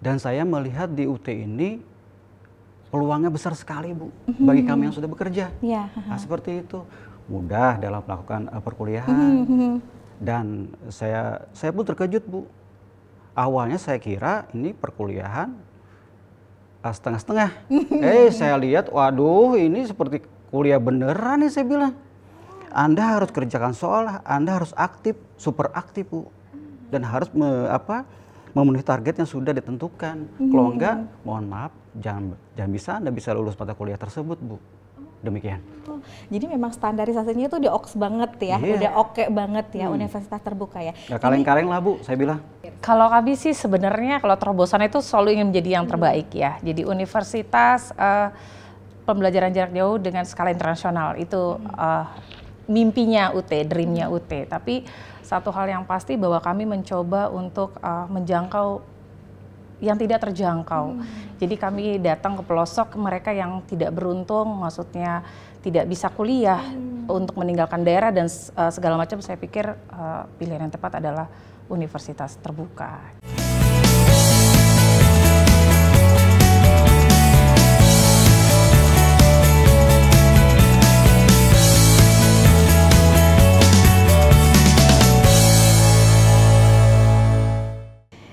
Dan saya melihat di UT ini peluangnya besar sekali Bu mm-hmm. bagi kami yang sudah bekerja. Yeah. Nah, seperti itu mudah dalam melakukan eh, perkuliahan. Mm-hmm. Dan saya saya pun terkejut Bu. Awalnya saya kira ini perkuliahan eh, setengah-setengah. Mhm. eh saya lihat waduh ini seperti kuliah beneran nih saya bilang. Anda harus kerjakan soal Anda harus aktif, super aktif Bu. Dan harus me, apa? memenuhi target yang sudah ditentukan. Hmm. Kalau enggak, mohon maaf, jangan jangan bisa Anda bisa lulus mata kuliah tersebut, Bu. Oh. Demikian. Oh, jadi memang standarisasinya itu di oks banget ya, yeah. udah oke okay banget ya hmm. universitas terbuka ya. Gak ya, kaleng-kaleng lah Bu, saya bilang. Kalau kami sih sebenarnya kalau terobosan itu selalu ingin menjadi yang hmm. terbaik ya. Jadi universitas uh, pembelajaran jarak jauh dengan skala internasional itu uh, mimpinya UT, dreamnya UT. Tapi satu hal yang pasti bahwa kami mencoba untuk uh, menjangkau yang tidak terjangkau. Hmm. Jadi kami datang ke pelosok mereka yang tidak beruntung, maksudnya tidak bisa kuliah hmm. untuk meninggalkan daerah dan uh, segala macam. Saya pikir uh, pilihan yang tepat adalah universitas terbuka.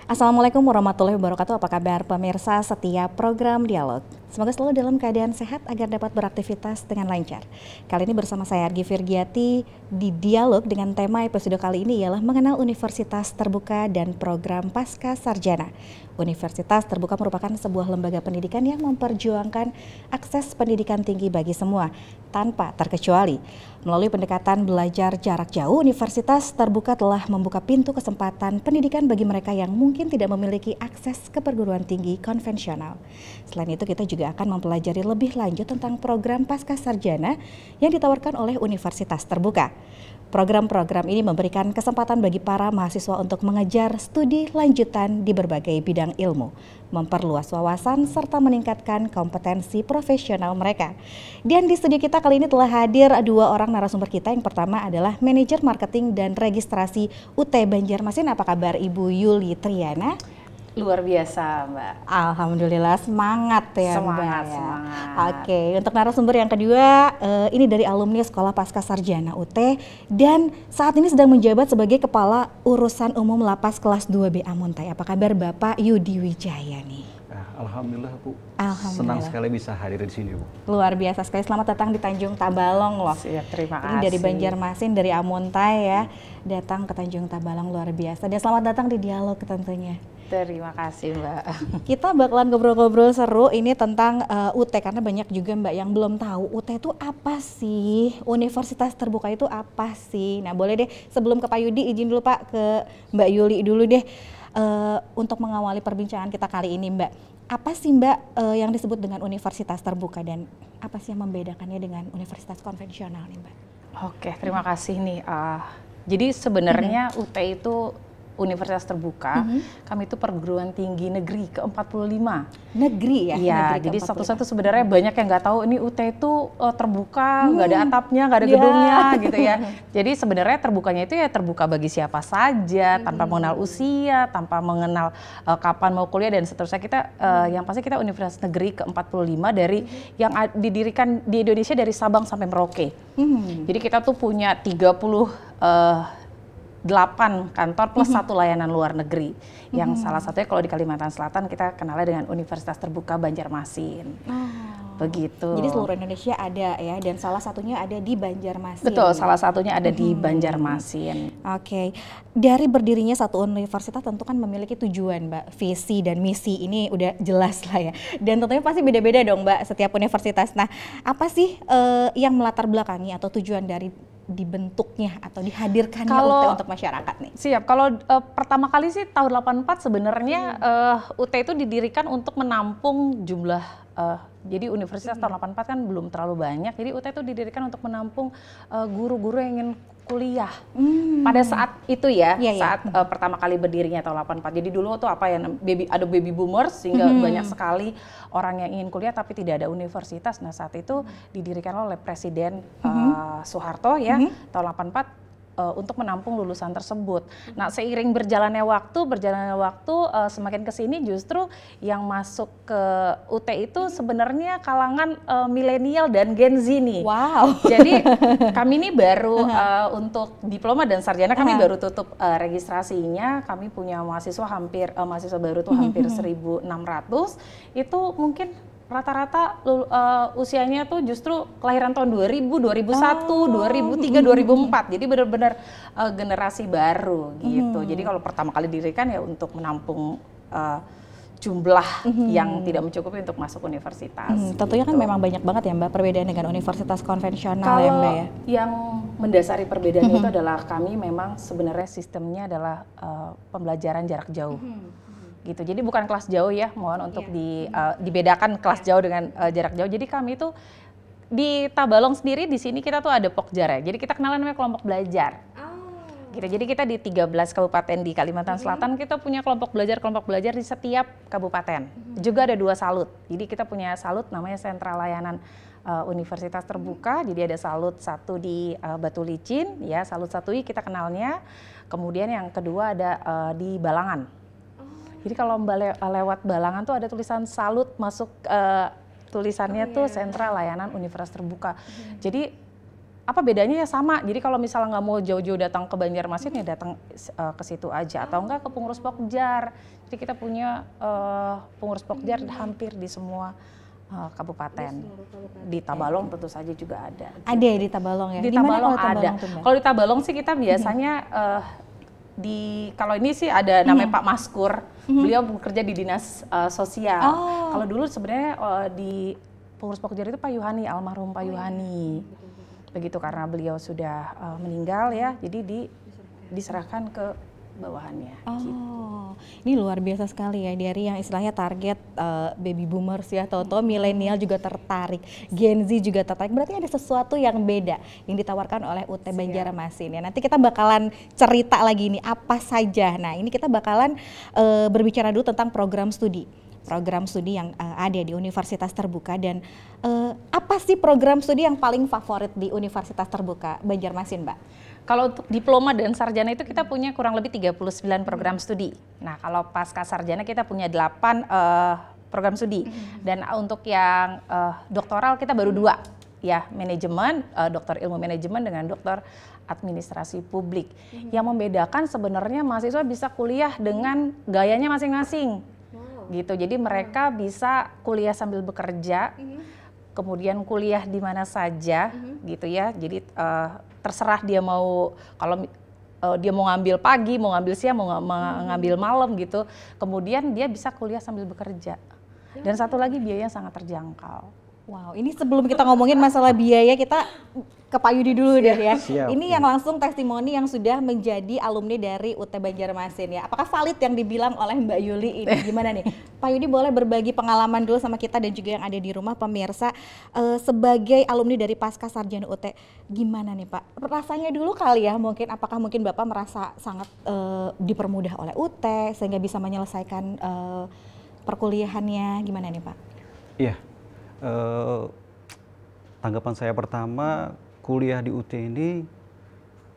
Assalamualaikum warahmatullahi wabarakatuh. Apa kabar pemirsa setiap program Dialog? Semoga selalu dalam keadaan sehat agar dapat beraktivitas dengan lancar. Kali ini bersama saya Argi Virgiati di dialog dengan tema episode kali ini ialah mengenal universitas terbuka dan program pasca sarjana. Universitas terbuka merupakan sebuah lembaga pendidikan yang memperjuangkan akses pendidikan tinggi bagi semua tanpa terkecuali. Melalui pendekatan belajar jarak jauh, universitas terbuka telah membuka pintu kesempatan pendidikan bagi mereka yang mungkin tidak memiliki akses ke perguruan tinggi konvensional. Selain itu kita juga juga akan mempelajari lebih lanjut tentang program pasca sarjana yang ditawarkan oleh universitas terbuka. Program-program ini memberikan kesempatan bagi para mahasiswa untuk mengejar studi lanjutan di berbagai bidang ilmu, memperluas wawasan, serta meningkatkan kompetensi profesional mereka. Dan di studio kita kali ini telah hadir dua orang narasumber kita. Yang pertama adalah Manajer Marketing dan Registrasi UT Banjarmasin. Apa kabar Ibu Yuli Triana? Luar biasa, Mbak. Alhamdulillah semangat ya, semangat, Mbak. Ya. Semangat. Oke, untuk narasumber yang kedua, uh, ini dari alumni Sekolah Pasca Sarjana UT dan saat ini sedang menjabat sebagai Kepala Urusan Umum Lapas Kelas 2B Amuntai. Apa kabar Bapak Yudi Wijaya nih? Ah, Alhamdulillah Bu. Alhamdulillah. Senang sekali bisa hadir di sini Bu. Luar biasa sekali. Selamat datang di Tanjung Tabalong loh. Siap, terima kasih. Ini dari Banjarmasin, dari Amuntai ya. Datang ke Tanjung Tabalong luar biasa. Dan selamat datang di Dialog tentunya. Terima kasih Mbak. Kita bakalan ngobrol-ngobrol seru ini tentang uh, eh, UT karena banyak juga Mbak yang belum tahu UT itu apa sih? Universitas terbuka itu apa sih? Nah boleh deh sebelum ke Pak Yudi izin dulu Pak ke Mbak Yuli dulu deh uh, untuk mengawali perbincangan kita kali ini Mbak. Apa sih Mbak uh, yang disebut dengan universitas terbuka dan apa sih yang membedakannya dengan universitas konvensional nih Mbak? Oke terima kasih nih. Uh, jadi sebenarnya UT itu universitas terbuka, mm -hmm. kami itu perguruan tinggi negeri ke-45. Negeri ya? Iya, jadi satu-satu sebenarnya banyak yang nggak tahu ini UT itu uh, terbuka, nggak hmm. ada mm-hmm. atapnya, nggak ada yeah. gedungnya gitu ya. jadi sebenarnya terbukanya itu ya terbuka bagi siapa saja, -hmm. tanpa mm-hmm. mengenal usia, tanpa mengenal uh, kapan mau kuliah dan seterusnya. Kita uh, -hmm. yang pasti kita universitas negeri ke-45 dari mm -hmm. yang didirikan di Indonesia dari Sabang sampai Merauke. Mm -hmm. Jadi kita tuh punya 30 uh, 8 kantor plus mhm. satu layanan luar negeri. Yang mhm. salah satunya kalau di Kalimantan Selatan kita kenalnya dengan Universitas Terbuka Banjarmasin. Oh. Begitu. Jadi seluruh Indonesia ada ya dan salah satunya ada di Banjarmasin. Betul, salah satunya ada hmm. di mhm. Banjarmasin. Oke. Okay. Dari berdirinya satu universitas tentu kan memiliki tujuan, Mbak. Visi dan misi ini udah jelas lah ya. Dan tentunya pasti beda-beda dong, Mbak, setiap universitas. Nah, apa sih uh, yang melatar belakangi atau tujuan dari dibentuknya atau dihadirkannya kalau, UT untuk masyarakat nih? Siap. Kalau uh, pertama kali sih tahun 84 sebenarnya hmm. uh, eh, UT itu didirikan untuk menampung jumlah uh, jadi universitas hmm. tahun 84 kan belum terlalu banyak. Jadi UT itu didirikan untuk menampung guru-guru uh, guru -guru yang ingin kuliah hmm. pada saat itu ya yeah, iya. saat yeah. Uh, pertama kali berdirinya tahun 84 jadi dulu tuh apa ya baby ada baby boomers sehingga hmm. banyak sekali orang yang ingin kuliah tapi tidak ada universitas nah saat itu didirikan oleh presiden hmm. uh, Soeharto ya hmm. tahun 84 uh, untuk menampung lulusan tersebut. Nah, seiring berjalannya waktu, berjalannya waktu uh, semakin ke sini justru yang masuk ke UT itu sebenarnya kalangan uh, milenial dan Gen Z nih. Wow. Jadi kami ini baru uh, untuk diploma dan sarjana kami baru tutup uh, registrasinya. Kami punya mahasiswa hampir uh, mahasiswa baru tuh hampir 1.600. Itu mungkin rata-rata uh, usianya tuh justru kelahiran tahun 2000, 2001, oh. 2003, 2004. Jadi benar-benar uh, generasi baru gitu. Hmm. Jadi kalau pertama kali didirikan ya untuk menampung uh, jumlah hmm yang tidak mencukupi untuk masuk universitas. Mm, tentunya kan gitu. memang banyak banget ya Mbak perbedaan dengan universitas konvensional ya, Kalau ya Mbak ya. Yang mendasari perbedaan hmm itu adalah kami memang sebenarnya sistemnya adalah uh, pembelajaran jarak jauh. hmm gitu. Jadi bukan kelas jauh ya, mohon untuk yeah. di uh, dibedakan kelas iya. jauh dengan uh, jarak jauh. Jadi kami itu di Tabalong sendiri di sini kita tuh ada pokjar ya. Jadi kita kenalan namanya kelompok belajar. Oh. Gitu. Jadi kita di 13 kabupaten di Kalimantan -hmm. Selatan kita punya kelompok belajar kelompok belajar di setiap kabupaten. -hmm. Juga ada dua salut. Jadi kita punya salut namanya sentra layanan uh, universitas terbuka. -hmm. Jadi ada salut satu di uh, Batu Licin ya, salut satu kita kenalnya. Kemudian yang kedua ada uh, di Balangan. Jadi kalau Mbak le lewat Balangan tuh ada tulisan salut masuk uh, tulisannya oh, tuh yeah. sentra layanan universitas terbuka. Hmm. Jadi apa bedanya ya sama. Jadi kalau misalnya nggak mau jauh-jauh datang ke Banjarmasin ya hmm. ya datang uh, ke situ aja atau enggak oh. ke pengurus Pokjar. Jadi kita punya uh, pengurus Pokjar hmm. hampir di semua Kabupaten. kabupaten. kabupaten. Di Tabalong tentu saja juga ada. Ada ya di Tabalong ya. Di Tabalong, Tabalong ada. Kalau di Tabalong sih kita hmm. biasanya uh, di kalau ini sih ada namanya -hmm. Pak Maskur. -hmm. Beliau bekerja di dinas uh, sosial. Oh. Kalau dulu sebenarnya uh, di pengurus pekerja itu Pak Yuhani, almarhum Pak oh, iya. Yuhani. Iya. Begitu karena beliau sudah uh, meninggal ya, jadi di diserahkan ke bawahannya. Oh, gitu. ini luar biasa sekali ya dari yang istilahnya target uh, baby boomers ya, toto milenial juga tertarik, Gen Z juga tertarik. Berarti ada sesuatu yang beda yang ditawarkan oleh UT Banjarmasin ya. Nanti kita bakalan cerita lagi nih apa saja. Nah ini kita bakalan uh, berbicara dulu tentang program studi program studi yang uh, ada di universitas terbuka dan uh, apa sih program studi yang paling favorit di universitas terbuka Banjarmasin, Mbak? Kalau untuk diploma dan sarjana itu kita punya kurang lebih 39 program hmm. studi. Nah, kalau pasca sarjana kita punya 8 uh, eh, program studi. Hmm. Dan eh, untuk yang uh, doktoral kita baru dua ya manajemen uh, dokter ilmu manajemen dengan dokter administrasi publik hmm. yang membedakan sebenarnya mahasiswa bisa kuliah dengan gayanya masing-masing wow. gitu jadi mereka hmm. bisa kuliah sambil bekerja hmm kemudian kuliah di mana saja mm-hmm. gitu ya. Jadi uh, terserah dia mau kalau uh, dia mau ngambil pagi, mau ngambil siang, mau ng- mm-hmm. ngambil malam gitu. Kemudian dia bisa kuliah sambil bekerja. Ya, Dan satu ya. lagi biaya yang sangat terjangkau. Wow, ini sebelum kita ngomongin masalah biaya, kita ke Pak Yudi dulu deh ya. Siap. Ini yang langsung testimoni yang sudah menjadi alumni dari UT Banjarmasin ya. Apakah valid yang dibilang oleh Mbak Yuli ini? Gimana nih? Pak Yudi boleh berbagi pengalaman dulu sama kita dan juga yang ada di rumah pemirsa uh, sebagai alumni dari Pasca Sarjana UT. Gimana nih Pak? Rasanya dulu kali ya mungkin apakah mungkin Bapak merasa sangat uh, dipermudah oleh UT sehingga bisa menyelesaikan uh, perkuliahannya? Gimana nih Pak? Iya eh, tanggapan saya pertama kuliah di UT ini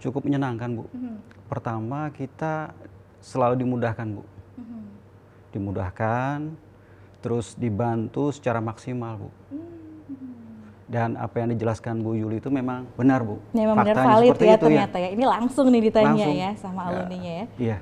cukup menyenangkan bu. -hmm. Pertama kita selalu dimudahkan bu, -hmm. dimudahkan, terus dibantu secara maksimal bu. Mm-hmm. Dan apa yang dijelaskan Bu Yuli itu memang benar Bu. Memang Faktanya benar valid ya, ya ternyata ya. ya. Ini langsung nih ditanya langsung. ya sama ya. alumni ya. Iya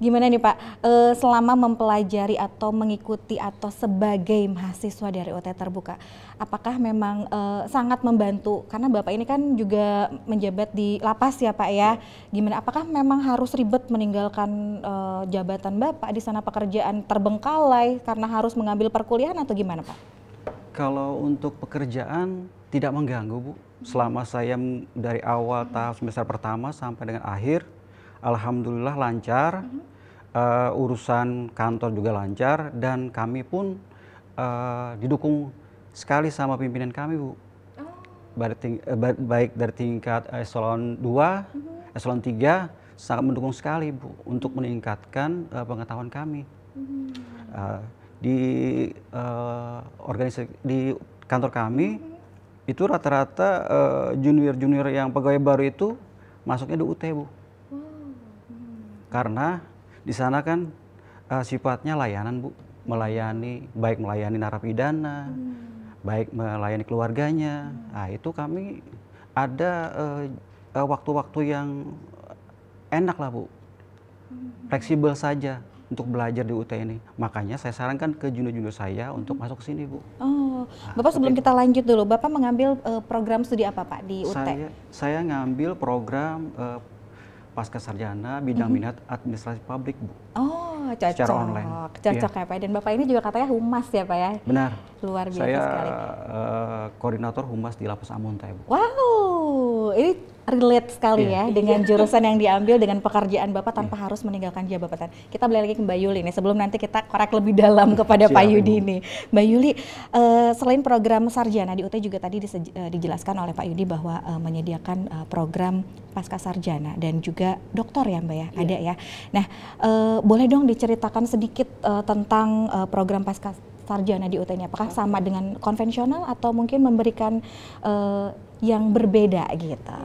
gimana nih Pak eh, selama mempelajari atau mengikuti atau sebagai mahasiswa dari UT Terbuka, apakah memang eh, sangat membantu karena Bapak ini kan juga menjabat di lapas ya Pak ya, gimana? Apakah memang harus ribet meninggalkan eh, jabatan Bapak di sana pekerjaan terbengkalai karena harus mengambil perkuliahan atau gimana Pak? Kalau untuk pekerjaan tidak mengganggu Bu, selama saya dari awal tahap semester pertama sampai dengan akhir alhamdulillah lancar, uh, urusan kantor juga lancar dan kami pun uh, didukung sekali sama pimpinan kami bu, oh. Eh, baik dari tingkat eselon 2, mm eselon 3 sangat mendukung sekali bu untuk meningkatkan uh, pengetahuan kami. Uh, di uh, organisasi di kantor kami mhm. itu rata-rata uh, junior-junior yang pegawai baru itu masuknya di UT bu karena di sana kan uh, sifatnya layanan bu melayani baik melayani narapidana hmm. baik melayani keluarganya hmm. nah itu kami ada eh, eh, waktu-waktu uh, yang enak lah bu hmm. fleksibel saja untuk belajar di UT ini makanya saya sarankan ke junu-junu saya hmm. untuk masuk sini bu oh nah, bapak sebelum kita lanjut dulu bapak mengambil uh, program studi apa pak di UT saya saya ngambil program uh, pasca sarjana bidang mm -hmm. minat administrasi publik bu. Oh cocok. Secara online. Cocok ya. ya Pak. Ya. Dan Bapak ini juga katanya humas ya Pak ya. Benar. Luar biasa Saya, sekali. Saya uh, eh, koordinator humas di Lapas Amonta bu. Wow ini relate sekali yeah. ya dengan iya. jurusan yang diambil dengan pekerjaan Bapak tanpa yeah. harus meninggalkan jabatan. Kita balik lagi ke Mbak Yuli nih sebelum nanti kita korek lebih dalam hmm, kepada Pak Yudi ini. Mbak Yuli, uh, selain program sarjana di UT juga tadi uh, dijelaskan oleh Pak Yudi bahwa uh, menyediakan uh, program pasca sarjana dan juga doktor ya Mbak ya, yeah. ada ya. Nah, uh, boleh dong diceritakan sedikit uh, tentang uh, program pasca sarjana di UT ini? Apakah sama dengan konvensional atau mungkin memberikan uh, yang berbeda gitu?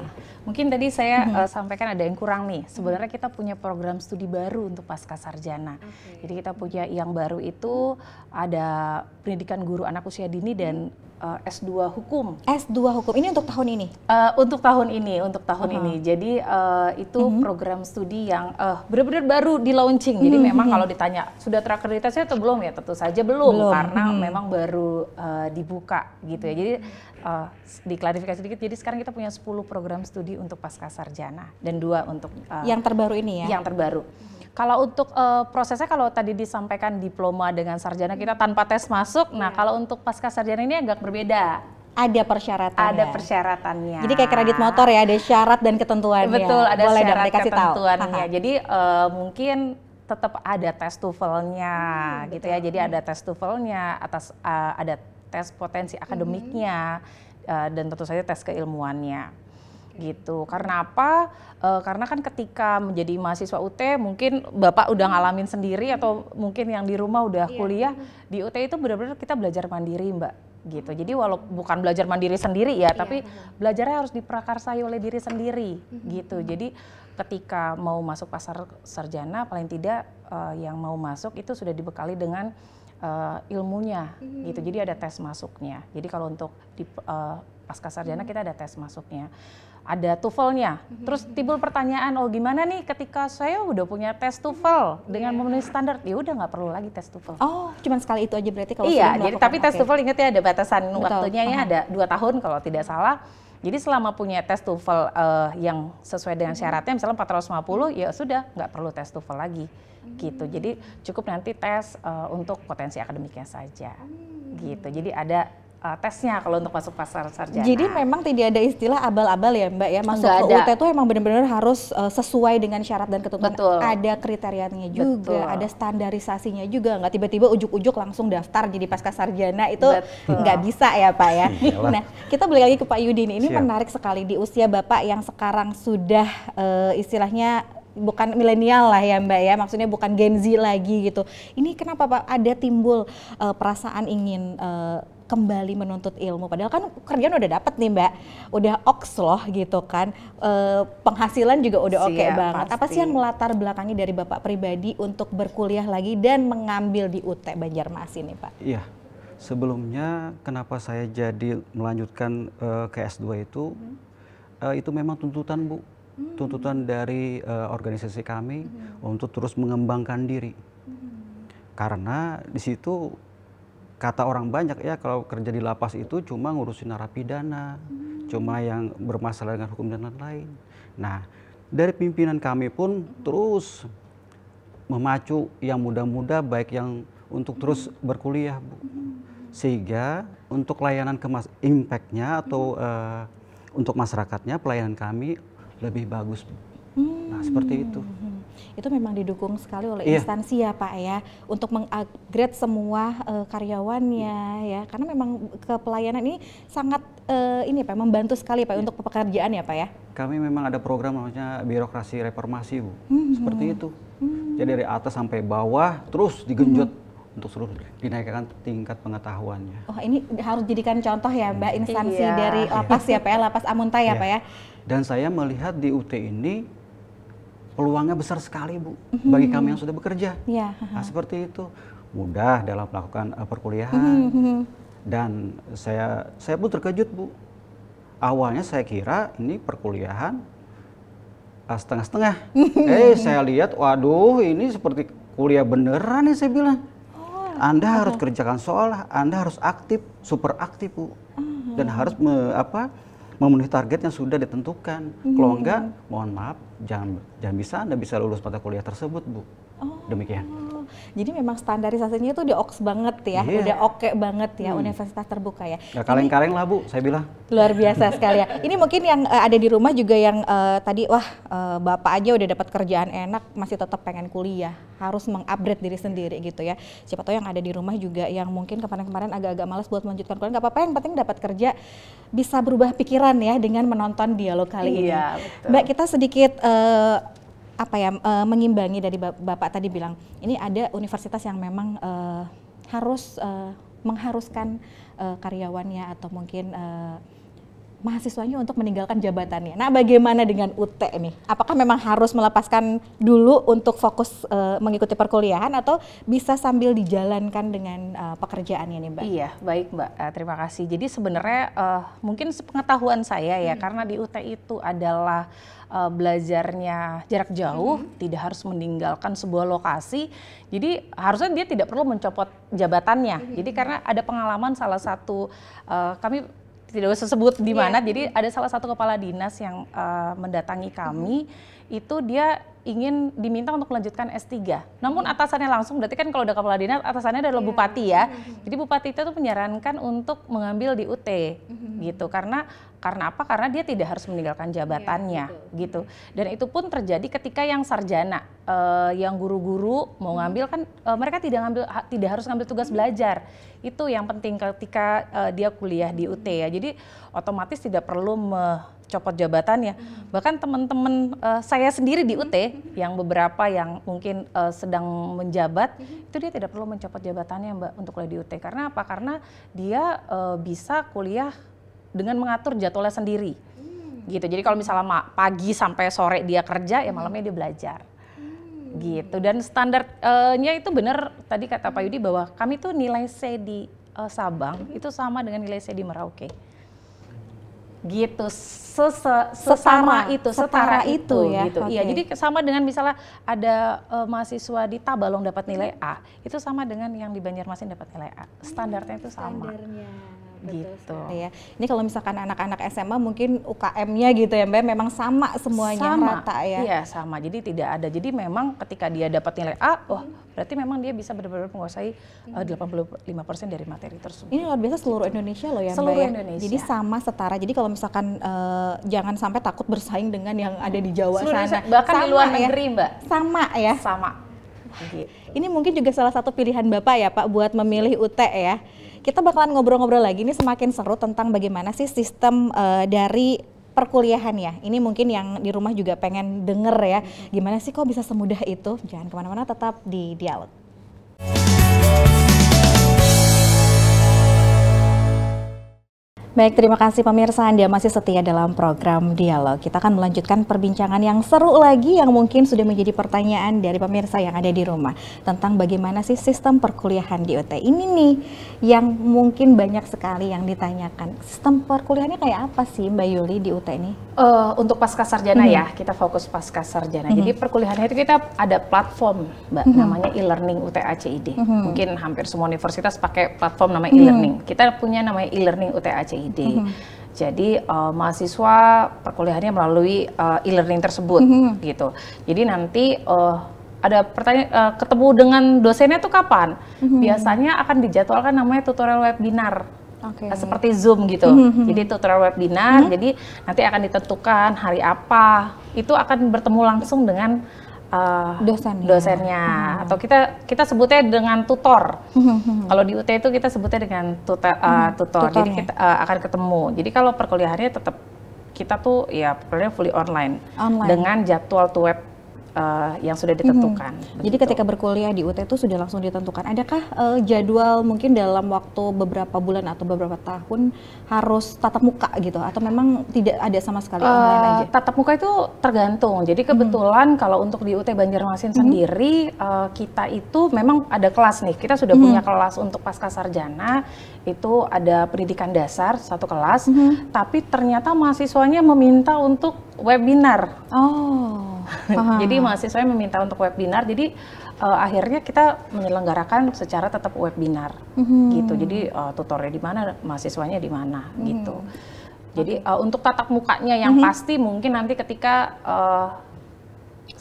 Mungkin tadi saya hmm. uh, sampaikan ada yang kurang nih. Hmm. Sebenarnya kita punya program studi baru untuk pasca sarjana. Okay. Jadi kita punya yang baru itu ada pendidikan guru anak usia dini dan hmm uh, eh, S2 hukum. S2 hukum ini untuk tahun ini? Uh, untuk tahun ini, untuk tahun uh -huh. ini. Jadi uh, itu uh mhm. -huh. program studi yang uh, benar-benar baru di launching. Jadi uh mhm, -huh. memang mhm. kalau ditanya sudah terakreditasi atau belum ya tentu saja belum, belum. karena uh -huh. memang baru uh, dibuka gitu ya. Jadi uh, diklarifikasi sedikit. Jadi sekarang kita punya 10 program studi untuk pasca sarjana dan dua untuk uh, yang terbaru ini ya. Yang terbaru. Kalau untuk uh, prosesnya kalau tadi disampaikan diploma dengan sarjana kita tanpa tes masuk, yeah. nah iya. kalau untuk pasca sarjana ini agak berbeda ada persyaratan. Ada persyaratannya. Jadi kayak kredit motor ya, ada syarat dan ketentuannya. Betul, ada Boleh syarat dan ketentuannya. Jadi uh, mungkin tetap ada tes tuvelnya hmm, gitu ya. Jadi ada tes tuvelnya, atas uh, ada tes potensi akademiknya hmm. uh, dan tentu saja tes keilmuannya gitu. Karena apa? E, karena kan ketika menjadi mahasiswa UT mungkin Bapak udah ngalamin sendiri atau mungkin yang di rumah udah yeah. kuliah di UT itu benar-benar kita belajar mandiri, Mbak. Gitu. Jadi walau bukan belajar mandiri sendiri ya, iya. tapi belajarnya harus diprakarsai oleh diri sendiri mhm. gitu. Jadi ketika mau masuk pasar sarjana paling tidak e, yang mau masuk itu sudah dibekali dengan uh, ilmunya hmm gitu. Jadi ada tes masuknya. Jadi kalau untuk di uh, pasca sarjana hmm kita ada tes masuknya ada tufelnya. nya mhm. Terus timbul pertanyaan, oh gimana nih ketika saya udah punya tes tufel dengan iya. memenuhi standar, ya udah nggak perlu lagi tes tufel. Oh, cuman sekali itu aja berarti kalau iya. Jadi tapi tes okay. tuvel ingat ya ada batasan Betul. waktunya ya ada dua tahun kalau tidak salah. Jadi selama punya tes TOEFL uh, eh, yang sesuai dengan mhm. syaratnya, misalnya 450, ya sudah nggak perlu tes TOEFL lagi, mhm. gitu. Jadi cukup nanti tes uh, untuk potensi akademiknya saja, hmm. gitu. Jadi ada uh, tesnya kalau untuk masuk pasar sarjana. Jadi memang tidak ada istilah abal-abal ya Mbak ya. Masuk Nggak ke UT itu emang benar-benar harus uh, sesuai dengan syarat dan ketentuan. Betul. Ada kriterianya juga, Betul. ada standarisasinya juga. Nggak tiba-tiba ujuk-ujuk langsung daftar jadi pasca sarjana itu Betul. nggak bisa ya Pak ya. Nah kita balik lagi ke Pak Yudi Ini Siap. menarik sekali di usia Bapak yang sekarang sudah uh, istilahnya bukan milenial lah ya Mbak ya, maksudnya bukan Gen Z lagi gitu. Ini kenapa Pak ada timbul uh, perasaan ingin uh, kembali menuntut ilmu padahal kan kerjaan udah dapet nih mbak udah oks loh gitu kan e, penghasilan juga udah oke okay banget pasti. apa sih yang melatar belakangi dari bapak pribadi untuk berkuliah lagi dan mengambil di UT Banjarmasin nih pak iya sebelumnya kenapa saya jadi melanjutkan e, ke S2 itu hmm. e, itu memang tuntutan bu hmm. tuntutan dari e, organisasi kami hmm. untuk terus mengembangkan diri hmm. karena di situ kata orang banyak ya kalau kerja di lapas itu cuma ngurusin narapidana, hmm. cuma yang bermasalah dengan hukum dan lain-lain. Nah, dari pimpinan kami pun terus memacu yang muda-muda baik yang untuk terus hmm. berkuliah, Bu. Hmm. Sehingga untuk layanan ke impact-nya atau uh, untuk masyarakatnya pelayanan kami lebih bagus. Bu. Nah, seperti itu itu memang didukung sekali oleh yeah. instansi ya Pak ya untuk mengupgrade semua uh, karyawannya yeah. ya karena memang kepelayanan ini sangat uh, ini Pak membantu sekali Pak yeah. untuk pekerjaan ya Pak ya. Kami memang ada program namanya birokrasi reformasi Bu. Hmm. Seperti itu. Hmm. Jadi dari atas sampai bawah terus digenjot hmm untuk seluruh dinaikkan tingkat pengetahuannya. Oh ini harus dijadikan contoh ya Mbak hmm. instansi iya. dari lapas ya Pak, ya, lapas Amuntai ya iya. Pak ya. Dan saya melihat di UT ini peluangnya besar sekali Bu mm-hmm. bagi kami yang sudah bekerja. Yeah. Nah, seperti itu mudah dalam melakukan uh, perkuliahan mm-hmm. dan saya saya pun terkejut Bu. Awalnya saya kira ini perkuliahan uh, setengah-setengah. Mm-hmm. eh saya lihat waduh ini seperti kuliah beneran nih saya bilang. Oh, anda betul. harus kerjakan soal, Anda harus aktif, super aktif Bu. Mm-hmm. Dan harus me, apa? memenuhi target yang sudah ditentukan. Mm-hmm. Kalau enggak, mohon maaf jangan jangan bisa anda bisa lulus mata kuliah tersebut bu Oh. Demikian. Jadi memang standarisasinya itu di ox banget ya, yeah. udah oke okay banget ya hmm. universitas terbuka ya. Gak ya, kaleng-kaleng lah Bu, saya bilang. Luar biasa sekali ya. Ini mungkin yang uh, ada di rumah juga yang uh, tadi wah uh, Bapak aja udah dapat kerjaan enak masih tetap pengen kuliah, harus mengupgrade diri sendiri gitu ya. Siapa tahu yang ada di rumah juga yang mungkin kemarin-kemarin agak-agak malas buat melanjutkan kuliah, nggak apa-apa yang penting dapat kerja bisa berubah pikiran ya dengan menonton dialog kali yeah, ini. Iya. Mbak kita sedikit uh, apa ya e, mengimbangi dari bapak tadi bilang ini ada universitas yang memang e, harus e, mengharuskan e, karyawannya atau mungkin e, mahasiswanya untuk meninggalkan jabatannya. Nah, bagaimana dengan UT ini? Apakah memang harus melepaskan dulu untuk fokus uh, mengikuti perkuliahan atau bisa sambil dijalankan dengan uh, pekerjaannya nih, Mbak? Iya, baik, Mbak. terima kasih. Jadi sebenarnya uh, mungkin sepengetahuan saya ya, hmm. karena di UT itu adalah uh, belajarnya jarak jauh, hmm. tidak harus meninggalkan sebuah lokasi. Jadi harusnya dia tidak perlu mencopot jabatannya. Hmm. Jadi karena ada pengalaman salah satu uh, kami tidak usah sebut di iya. mana. Yeah. Jadi ada salah satu kepala dinas yang uh, mendatangi kami. Hmm itu dia ingin diminta untuk melanjutkan S3. Namun hmm. atasannya langsung, berarti kan kalau udah kepala dinas, atasannya adalah yeah. bupati ya. Hmm, hmm, hmm Jadi bupati itu tuh menyarankan untuk mengambil di UT hmm gitu. Karena karena apa? Karena dia tidak harus meninggalkan iya, jabatannya yeah, gitu. Dan itu pun terjadi ketika yang sarjana, uh, yang guru-guru mau ngambil kan uh, mereka tidak ngambil ha, tidak harus ngambil tugas hmm belajar. Itu yang penting ketika uh, dia kuliah di UT ya. Jadi otomatis tidak perlu me copot jabatannya. Hmm. Bahkan teman-teman uh, saya sendiri di UT hmm. yang beberapa yang mungkin uh, sedang menjabat hmm. itu dia tidak perlu mencopot jabatannya Mbak untuk kuliah di UT. Karena apa? Karena dia uh, bisa kuliah dengan mengatur jadwalnya sendiri. Hmm. Gitu. Jadi kalau misalnya pagi sampai sore dia kerja, ya hmm. malamnya dia belajar. Hmm. Gitu. Dan standarnya itu benar tadi kata Pak hmm. Yudi bahwa kami tuh nilai C di Sabang itu sama dengan nilai C di Merauke gitu sese, sesama setara, itu setara, setara itu, itu ya gitu. okay. iya jadi sama dengan misalnya ada uh, mahasiswa di Tabalong dapat nilai A itu sama dengan yang di Banjarmasin dapat nilai A standarnya itu sama standarnya gitu ya. Ini kalau misalkan anak-anak SMA mungkin UKM-nya gitu ya Mbak memang sama semuanya sama. rata ya. Iya, sama. Jadi tidak ada. Jadi memang ketika dia dapat nilai A, oh berarti memang dia bisa benar-benar menguasai eh, uh, 85% dari materi tersebut. Ini luar biasa seluruh gitu. Indonesia loh ya Mbak. Seluruh ya. Indonesia. Jadi sama setara. Jadi kalau misalkan uh, jangan sampai takut bersaing dengan yang ada di Jawa seluruh sana. Indonesia, bahkan sama di luar ya. negeri, ya. Mbak. Sama ya. Sama. Gitu. Ini mungkin juga salah satu pilihan Bapak ya Pak buat memilih UT ya. Kita bakalan ngobrol-ngobrol lagi ini semakin seru tentang bagaimana sih sistem uh, dari perkuliahan ya. Ini mungkin yang di rumah juga pengen denger ya. Gimana sih kok bisa semudah itu? Jangan kemana-mana tetap di Dialog. Baik, terima kasih pemirsa Anda masih setia dalam program Dialog. Kita akan melanjutkan perbincangan yang seru lagi yang mungkin sudah menjadi pertanyaan dari pemirsa yang ada di rumah tentang bagaimana sih sistem perkuliahan di UT. Ini nih yang mungkin banyak sekali yang ditanyakan. Sistem perkuliahannya kayak apa sih Mbak Yuli di UT ini? Uh, untuk pasca sarjana -hmm. ya, kita fokus pasca sarjana. -hmm. Jadi mm-hmm. perkuliahannya itu kita ada platform Mbak -hmm. namanya e-learning UTACID. ACID. -hmm. Mungkin hampir semua universitas pakai platform namanya mm-hmm. e-learning. -hmm. Kita punya namanya e-learning UTACID ide. Mm -hmm. Jadi uh, mahasiswa perkuliahannya melalui uh, e-learning tersebut mm -hmm. gitu. Jadi nanti uh, ada pertanyaan uh, ketemu dengan dosennya itu kapan? Mm -hmm. Biasanya akan dijadwalkan namanya tutorial webinar. Okay. Nah, seperti Zoom gitu. Mm -hmm. Jadi tutorial webinar, mm -hmm. jadi nanti akan ditentukan hari apa. Itu akan bertemu langsung dengan uh, dosennya, dosennya. Hmm. atau kita kita sebutnya dengan tutor. Hmm. Kalau di UT itu kita sebutnya dengan tuta, uh, tutor. Tutornya. Jadi kita uh, akan ketemu. Jadi kalau perkuliahannya tetap kita tuh ya perkuliahannya fully online, online dengan jadwal tuh web uh, yang sudah mhm. ditentukan. Hmm. Jadi ketika berkuliah di UT itu sudah langsung ditentukan. Adakah uh, jadwal mungkin dalam waktu beberapa bulan atau beberapa tahun harus tatap muka gitu atau memang tidak ada sama sekali uh, online aja? Tatap muka itu tergantung. Jadi mhm. kebetulan hmm. kalau untuk di UT Banjarmasin hmm. sendiri uh, kita itu memang ada kelas nih. Kita sudah hmm. punya kelas untuk pasca sarjana itu ada pendidikan dasar satu kelas, mm -hmm. tapi ternyata mahasiswanya meminta untuk webinar. Oh. jadi mahasiswanya meminta untuk webinar. Jadi uh, akhirnya kita menyelenggarakan secara tetap webinar hmm. gitu. Jadi uh, tutornya di mana, mahasiswanya di mana hmm. gitu. Jadi uh, untuk tatap mukanya yang hmm. pasti mungkin nanti ketika uh,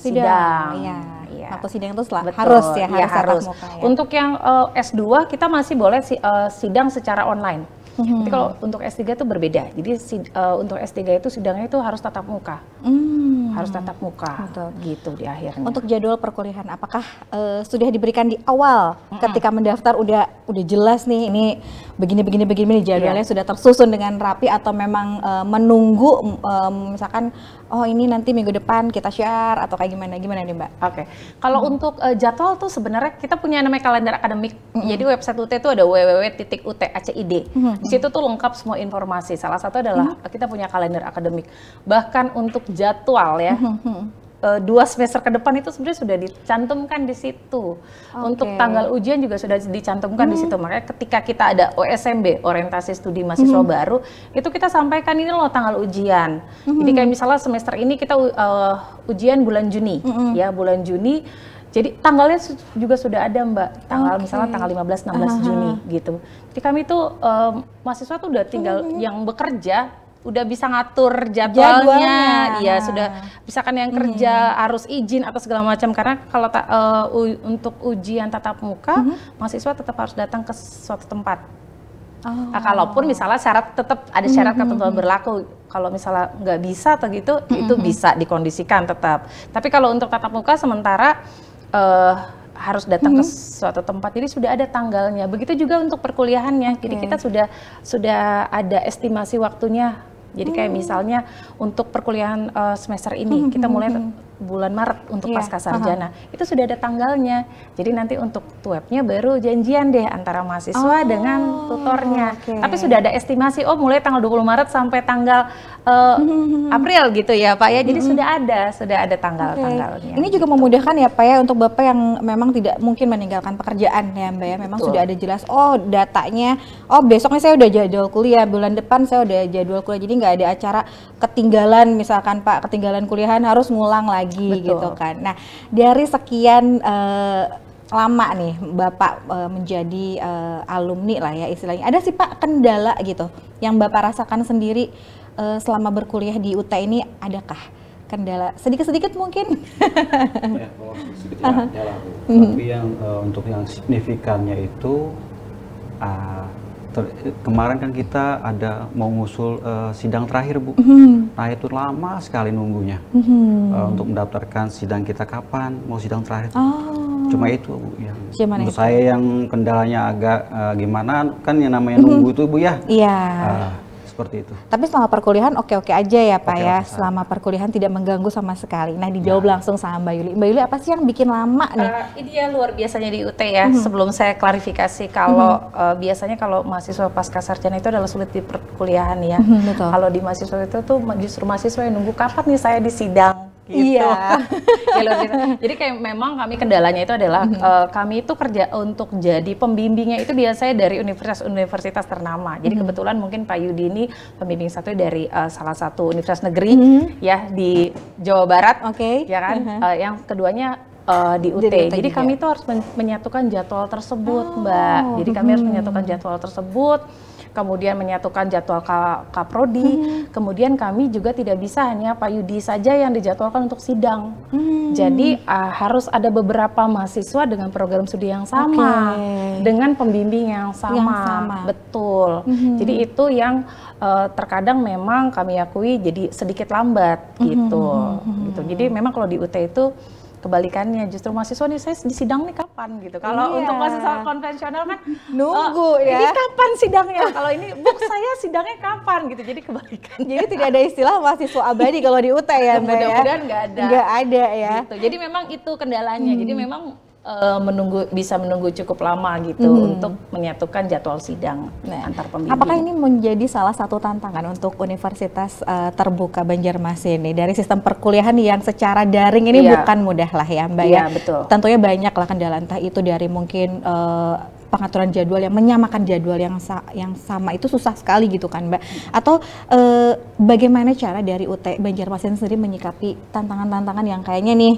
sidang. Ya. Ya. sidang itu setelah Betul. harus ya, iya, harus, ya, harus. Muka, ya. Untuk yang uh, eh, S2 kita masih boleh uh, sidang secara online. Hmm. Tapi mhm. kalau untuk S3 itu berbeda. Jadi uh, untuk S3 itu sidangnya itu harus tatap muka. Hmm. Harus tatap muka. Betul. Gitu di akhirnya. Untuk jadwal perkuliahan apakah uh, sudah diberikan di awal mm hmm ketika mendaftar udah udah jelas nih ini begini begini begini jadwalnya yeah. sudah tersusun dengan rapi atau memang uh, menunggu um, misalkan oh ini nanti minggu depan kita share atau kayak gimana gimana nih Mbak? Oke. Okay. Kalau hmm. untuk uh, jadwal tuh sebenarnya kita punya namanya kalender akademik. Hmm. Jadi website UT itu ada www.utacid. Hmm. Di situ tuh lengkap semua informasi. Salah satu adalah mm -hmm. kita punya kalender akademik. Bahkan untuk jadwal ya. Mm -hmm. dua semester ke depan itu sebenarnya sudah dicantumkan di situ. Okay. Untuk tanggal ujian juga sudah dicantumkan hmm. di mhm. situ. Makanya ketika kita ada OSMB, orientasi studi mahasiswa hmm. baru, itu kita sampaikan ini loh tanggal ujian. Hmm. Jadi mhm. kayak misalnya semester ini kita uh, ujian bulan Juni, hmm. ya bulan Juni jadi tanggalnya juga sudah ada Mbak, tanggal okay. misalnya tanggal 15 16 uh -huh. Juni gitu. Jadi kami itu um, mahasiswa tuh udah tinggal -huh. Iya, iya. yang bekerja udah bisa ngatur jadwalnya, iya sudah misalkan yang kerja hmm. harus izin atau segala macam karena kalau uh, untuk ujian tatap muka hmm. mahasiswa tetap harus datang ke suatu tempat. Oh. Nah, kalaupun misalnya syarat tetap ada syarat mm -hmm. ketentuan mhm. berlaku. Kalau misalnya nggak bisa atau gitu, -hmm. itu mhm. bisa dikondisikan tetap. Tapi kalau untuk tatap muka sementara uh, harus datang -hmm. ke mhm. suatu tempat jadi sudah ada tanggalnya begitu juga untuk perkuliahannya jadi kita sudah sudah ada estimasi waktunya jadi kayak oh. misalnya untuk perkuliahan uh, semester ini -hmm. kita mhm, mulai mhm bulan Maret untuk yeah. pasca sarjana. Uh-huh. Itu sudah ada tanggalnya. Jadi nanti untuk tuwebnya baru janjian deh antara mahasiswa oh, dengan tutornya. Okay. Tapi sudah ada estimasi oh mulai tanggal 20 Maret sampai tanggal uh, April gitu ya, Pak ya. Jadi sudah ada, sudah ada tanggal-tanggalnya. Okay. Ini juga memudahkan ya, Pak ya untuk Bapak yang memang tidak mungkin meninggalkan pekerjaan ya, Mbak ya. Memang Betul. sudah ada jelas oh datanya, oh besoknya saya udah jadwal kuliah, bulan depan saya udah jadwal kuliah. Jadi nggak ada acara ketinggalan misalkan Pak, ketinggalan kuliahan harus ngulang lagi lagi gitu Betul. gitu kan. Nah, dari sekian uh, lama nih Bapak uh, menjadi uh, alumni lah ya istilahnya. Ada sih Pak kendala gitu yang Bapak rasakan sendiri uh, selama berkuliah di UT ini adakah kendala sedikit-sedikit mungkin? Ya, ya, mhm. Tapi yang untuk yang signifikannya itu uh, kemarin kan kita ada mau ngusul uh, sidang terakhir Bu. Mm -hmm. Nah itu lama sekali nunggunya mm -hmm. uh, untuk mendaftarkan sidang kita kapan mau sidang terakhir. Oh. Cuma itu Bu yang Cuman itu. saya yang kendalanya agak uh, gimana kan yang namanya mm -hmm. nunggu itu Bu ya. Iya. Yeah. Uh, seperti itu. Tapi selama perkuliahan oke-oke aja ya Pak oke, ya, oke, selama perkuliahan tidak mengganggu sama sekali. Nah dijawab ya. langsung sama Mbak Yuli. Mbak Yuli apa sih yang bikin lama nih? Uh, ini ya luar biasanya di UT ya, hmm. sebelum saya klarifikasi kalau hmm. uh, biasanya kalau mahasiswa pasca sarjana itu adalah sulit di perkuliahan ya. Hmm, Kalau di mahasiswa itu tuh justru mahasiswa yang nunggu kapan nih saya disidang gitu. Iya. Gitu. Jadi kayak memang kami kendalanya itu adalah mm -hmm. uh, kami itu kerja untuk jadi pembimbingnya itu biasanya dari universitas-universitas ternama. Jadi mm -hmm. kebetulan mungkin Pak Yudi ini pembimbing satu dari uh, salah satu universitas negeri mm -hmm. ya di Jawa Barat. Oke. Okay. Ya kan? Mm -hmm. uh, yang keduanya uh, di UT. Jadi, Jadi kami itu harus menyatukan jadwal tersebut, oh. Mbak. Jadi kami hmm. harus oh, mm-hmm. menyatukan jadwal tersebut kemudian menyatukan jadwal kaprodi, hmm. kemudian kami juga tidak bisa hanya Pak Yudi saja yang dijadwalkan untuk sidang. Hmm. Jadi uh, harus ada beberapa mahasiswa dengan program studi yang sama, okay. dengan pembimbing yang sama, yang sama. betul. Hmm. Jadi itu yang uh, terkadang memang kami akui jadi sedikit lambat hmm. gitu, hmm. gitu. Jadi memang kalau di UT itu kebalikannya justru mahasiswa nih saya di sidang nih kapan gitu kalau yeah. untuk mahasiswa konvensional kan nunggu oh, ya ini kapan sidangnya kalau ini bu saya sidangnya kapan gitu jadi kebalikan jadi tidak ada istilah mahasiswa abadi kalau di UT ya mbak mudah-mudahan ya. nggak ada nggak ada ya gitu. jadi memang itu kendalanya hmm. jadi memang Eh, menunggu bisa menunggu cukup lama gitu hmm. untuk menyatukan jadwal sidang nah, antar pembimbing. Apakah ini menjadi salah satu tantangan untuk Universitas uh, Terbuka Banjarmasin nih dari sistem perkuliahan yang secara daring ini ya. bukan mudah lah ya Mbak ya. ya. betul. Tentunya banyak lah kendala entah itu dari mungkin uh, pengaturan jadwal yang menyamakan jadwal yang sa yang sama itu susah sekali gitu kan mbak atau e, bagaimana cara dari UT Banjarmasin sendiri menyikapi tantangan-tantangan yang kayaknya nih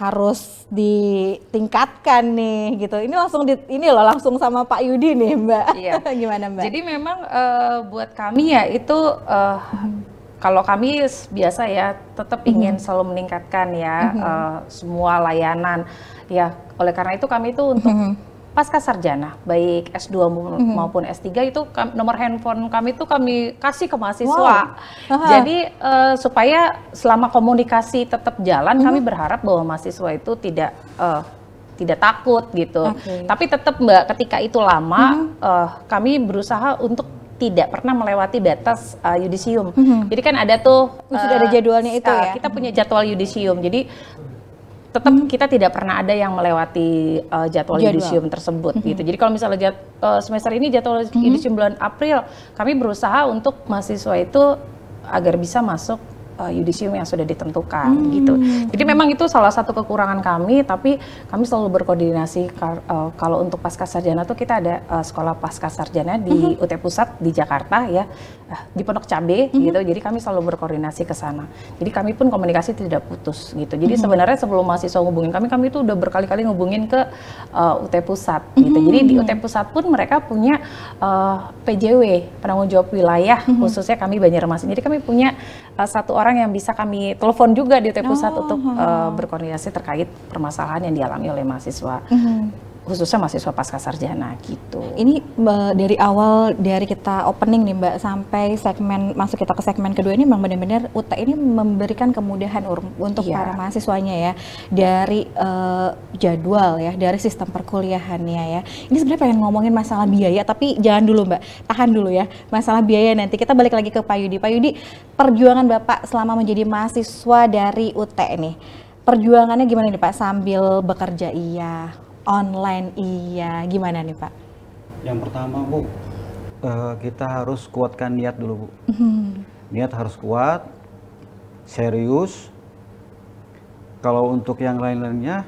harus ditingkatkan nih gitu. Ini langsung di, ini loh langsung sama Pak Yudi nih Mbak. Iya. Gimana Mbak? Jadi memang uh, buat kami ya itu uh, kalau kami biasa ya tetap ingin mm-hmm. selalu meningkatkan ya mm -hmm. uh, semua layanan ya. Oleh karena itu kami itu untuk -hmm pasca sarjana, baik S2 mhm. maupun mm -hmm. S3 itu nomor handphone kami itu kami kasih ke mahasiswa. Wow. Jadi uh, supaya selama komunikasi tetap jalan, mm -hmm. kami mhm. berharap bahwa mahasiswa itu tidak uh, tidak takut gitu. Okay. Tapi tetap Mbak, ketika itu lama, mm -hmm. uh, kami berusaha untuk tidak pernah melewati batas uh, yudisium. Mm -hmm. Jadi kan ada tuh uh, sudah ada jadwalnya itu uh, ya. Kita punya jadwal yudisium. Jadi tetap hmm. kita tidak pernah ada yang melewati uh, jadwal, jadwal yudisium tersebut hmm. gitu. Jadi kalau misalnya jad, uh, semester ini jadwal hmm. bulan April, kami berusaha untuk mahasiswa itu agar bisa masuk uh, yudisium yang sudah ditentukan hmm. gitu. Jadi memang itu salah satu kekurangan kami, tapi kami selalu berkoordinasi kar, uh, kalau untuk pasca sarjana tuh kita ada uh, sekolah pasca sarjana di hmm UT Pusat di Jakarta ya, uh, di Pondok Cabe hmm gitu. Jadi kami selalu berkoordinasi ke sana. Jadi kami pun komunikasi tidak putus gitu. Jadi hmm sebenarnya sebelum mahasiswa ngubungin kami, kami itu udah berkali-kali ngubungin ke uh, UT Pusat gitu. hmm Jadi di UT Pusat pun mereka punya uh, PJW penanggung jawab wilayah hmm khususnya kami Banjarmasin. Jadi kami punya Eh, satu orang yang bisa kami telepon juga di TP Pusat oh, untuk uh, berkoordinasi terkait permasalahan yang dialami oleh mahasiswa. Mm -hmm khususnya mahasiswa pasca sarjana gitu. Ini dari awal dari kita opening nih Mbak sampai segmen masuk kita ke segmen kedua ini memang benar-benar UT ini memberikan kemudahan untuk iya. para mahasiswanya ya dari uh, jadwal ya, dari sistem perkuliahannya ya. Ini sebenarnya pengen ngomongin masalah biaya tapi jangan dulu Mbak, tahan dulu ya. Masalah biaya nanti kita balik lagi ke Pak Yudi. Pak Yudi, perjuangan Bapak selama menjadi mahasiswa dari UT nih. Perjuangannya gimana nih Pak sambil bekerja iya, online iya gimana nih pak yang pertama bu uh, kita harus kuatkan niat dulu bu mm-hmm. niat harus kuat serius kalau untuk yang lain-lainnya